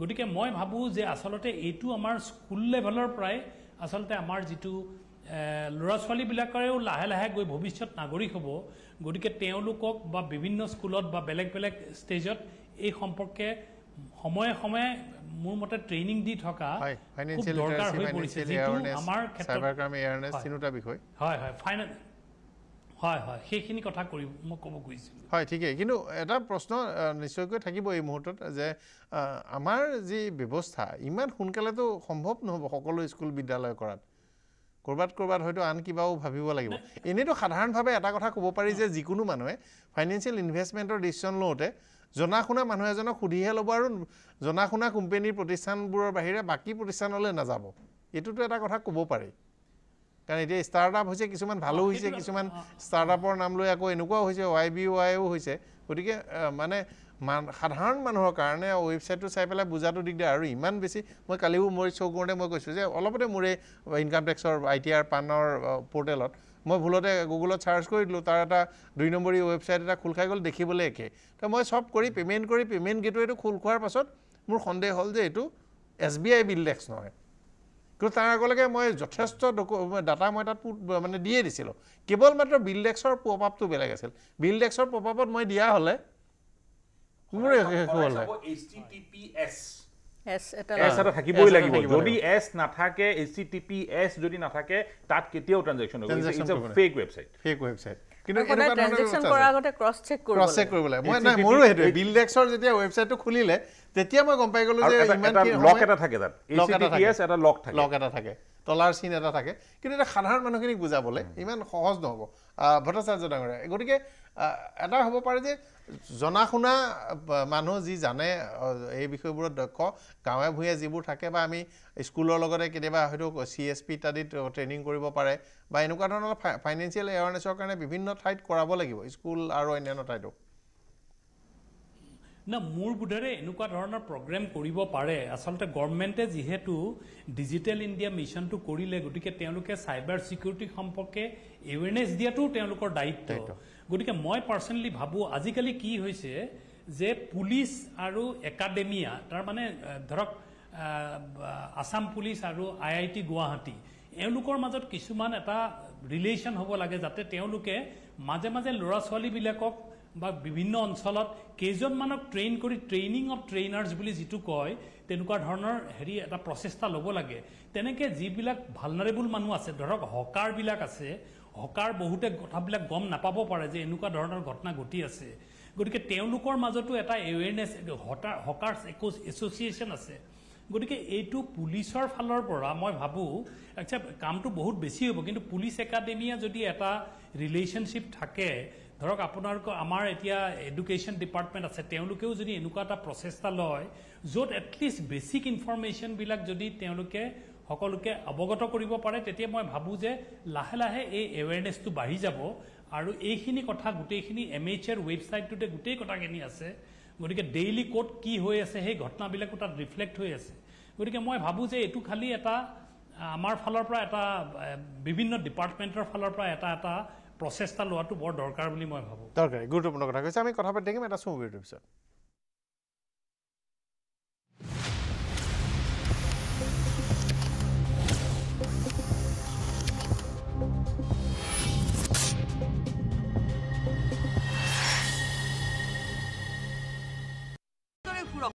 গতিকে মই ভাবোঁ যে আচলতে এইটো আমাৰ স্কুল লেভেলৰ পৰাই আচলতে আমাৰ যিটো ল'ৰা ছোৱালীবিলাকৰেও লাহে লাহে গৈ ভৱিষ্যত নাগৰিক হ'ব গতিকে তেওঁলোকক বা বিভিন্ন স্কুলত বা বেলেগ বেলেগ ষ্টেজত এই সম্পৰ্কে সময়ে সময়ে মোৰ মতে ট্ৰেইনিং দি থকা হয় হয় সেইখিনি কথা কৰি মই ক'ব খুজিছিলোঁ হয় ঠিকেই কিন্তু এটা প্ৰশ্ন নিশ্চয়কৈ থাকিব এই মুহূৰ্তত যে আমাৰ যি ব্যৱস্থা ইমান সোনকালেতো সম্ভৱ নহ'ব সকলো স্কুল বিদ্যালয় কৰাত ক'ৰবাত ক'ৰবাত হয়তো আন কিবাও ভাবিব লাগিব এনেইতো সাধাৰণভাৱে এটা কথা ক'ব পাৰি যে যিকোনো মানুহে ফাইনেন্সিয়েল ইনভেষ্টমেণ্টৰ ডিচিশ্যন লওঁতে জনা শুনা মানুহ এজনক সুধিহে ল'ব আৰু জনা শুনা কোম্পেনীৰ প্ৰতিষ্ঠানবোৰৰ বাহিৰে বাকী প্ৰতিষ্ঠানলৈ নাযাব এইটোতো এটা কথা ক'ব পাৰি কাৰণ এতিয়া ষ্টাৰ্টআপ হৈছে কিছুমান ভালো হৈছে কিছুমান ষ্টাৰ্টআপৰ নাম লৈ আকৌ এনেকুৱাও হৈছে ৱাই বি ৱাইও হৈছে গতিকে মানে সাধাৰণ মানুহৰ কাৰণে ৱেবছাইটটো চাই পেলাই বুজাটো দিগদাৰ আৰু ইমান বেছি মই কালিও মই শ্ব' কৰোঁতে মই কৈছোঁ যে অলপতে মোৰ এই ইনকাম টেক্সৰ আই টি আৰ পানৰ পৰ্টেলত মই ভুলতে গুগলত চাৰ্চ কৰি দিলোঁ তাৰ এটা দুই নম্বৰী ৱেবছাইট এটা খোল খাই গ'ল দেখিবলৈ একে তো মই চব কৰি পে'মেণ্ট কৰি পে'মেণ্ট গেটৱেটো খোল খোৱাৰ পাছত মোৰ সন্দেহ হ'ল যে এইটো এছ বি আই বিল ডেক্স নহয় কিন্তু তাৰ আগলৈকে মই যথেষ্ট ডকু ডাটা মই তাত মানে দিয়ে দিছিলোঁ কেৱল মাত্ৰ বিল ডেক্সৰ পপ আপটো বেলেগ আছিল বিল পপ আপত মই দিয়া হ'লে মোৰ শেষ হ'ল যদি এছ নাথাকে A C T P S যদি নাথাকে তাত কেতিয়াও transaction fake website fake website খুলিলে তেতিয়া মই গম পাই গলো যে লক এটা থাকে তাত লক এটা থাকে তলাৰ চিন এটা থাকে কিন্তু এটা সাধাৰণ মানুহখিনিক বুজাবলৈ ইমান সহজ নহ'ব ভট্টাচাৰ্য ডাঙৰীয়া গতিকে এটা হ'ব পাৰে যে জনা শুনা মানুহ যি জানে এই বিষয়বোৰত দক্ষ গাঁৱে ভূঞে যিবোৰ থাকে বা আমি স্কুলৰ লগতে কেতিয়াবা হয়তো চি এছ পি ইত্যাদিত ট্ৰেইনিং কৰিব পাৰে বা এনেকুৱা ধৰণৰ ফাইনেন্সিয়েল এৱাৰনেছৰ কাৰণে বিভিন্ন ঠাইত কৰাব লাগিব স্কুল আৰু অন্যান্য ঠাইতো না মোৰ বোধেৰে এনেকুৱা ধৰণৰ প্ৰগ্ৰেম কৰিব পাৰে আচলতে গভৰ্ণমেণ্টে যিহেতু ডিজিটেল ইণ্ডিয়া মিছনটো কৰিলে গতিকে তেওঁলোকে চাইবাৰ ছিকিউৰিটি সম্পৰ্কে এৱেৰনেছ দিয়াটোও তেওঁলোকৰ দায়িত্ব গতিকে মই পাৰ্চনেলি ভাবোঁ আজিকালি কি হৈছে যে পুলিচ আৰু একাডেমিয়া তাৰমানে ধৰক আছাম পুলিচ আৰু আই আই টি গুৱাহাটী এওঁলোকৰ মাজত কিছুমান এটা ৰিলেশ্যন হ'ব লাগে যাতে তেওঁলোকে মাজে মাজে ল'ৰা ছোৱালীবিলাকক বা বিভিন্ন অঞ্চলত কেইজনমানক ট্ৰেইন কৰি ট্ৰেইনিং অফ ট্ৰেইনাৰ্ছ বুলি যিটো কয় তেনেকুৱা ধৰণৰ হেৰি এটা প্ৰচেষ্টা ল'ব লাগে তেনেকৈ যিবিলাক ভালনাৰেবল মানুহ আছে ধৰক হকাৰবিলাক আছে হকাৰ বহুতে কথাবিলাক গম নাপাব পাৰে যে এনেকুৱা ধৰণৰ ঘটনা ঘটি আছে গতিকে তেওঁলোকৰ মাজতো এটা এৱেৰনেছ হকাৰ্ছ একো এছ'চিয়েচন আছে গতিকে এইটো পুলিচৰ ফালৰ পৰা মই ভাবোঁ আচ্ছা কামটো বহুত বেছি হ'ব কিন্তু পুলিচ একাডেমীয়ে যদি এটা ৰিলেশ্যনশ্বিপ থাকে ধৰক আপোনালোকৰ আমাৰ এতিয়া এডুকেশ্যন ডিপাৰ্টমেণ্ট আছে তেওঁলোকেও যদি এনেকুৱা এটা প্ৰচেষ্টা লয় য'ত এটলিষ্ট বেচিক ইনফৰ্মেশ্যনবিলাক যদি তেওঁলোকে সকলোকে অৱগত কৰিব পাৰে তেতিয়া মই ভাবোঁ যে লাহে লাহে এই এৱেৰনেছটো বাঢ়ি যাব আৰু এইখিনি কথা গোটেইখিনি এম এইচ এৰ ৱেবছাইটটোতে গোটেই কথাখিনি আছে গতিকে ডেইলি ক'ত কি হৈ আছে সেই ঘটনাবিলাকো তাত ৰিফ্লেক্ট হৈ আছে গতিকে মই ভাবোঁ যে এইটো খালী এটা আমাৰ ফালৰ পৰা এটা বিভিন্ন ডিপাৰ্টমেণ্টৰ ফালৰ পৰা এটা এটা প্ৰচেষ্টা লোৱাটো বৰ দৰকাৰ বুলি মই ভাবোঁ দৰকাৰী গুৰুত্বপূৰ্ণ কথা কৈছে আমি কথা পাতি থাকিম এটা চুমবিৰ পিছত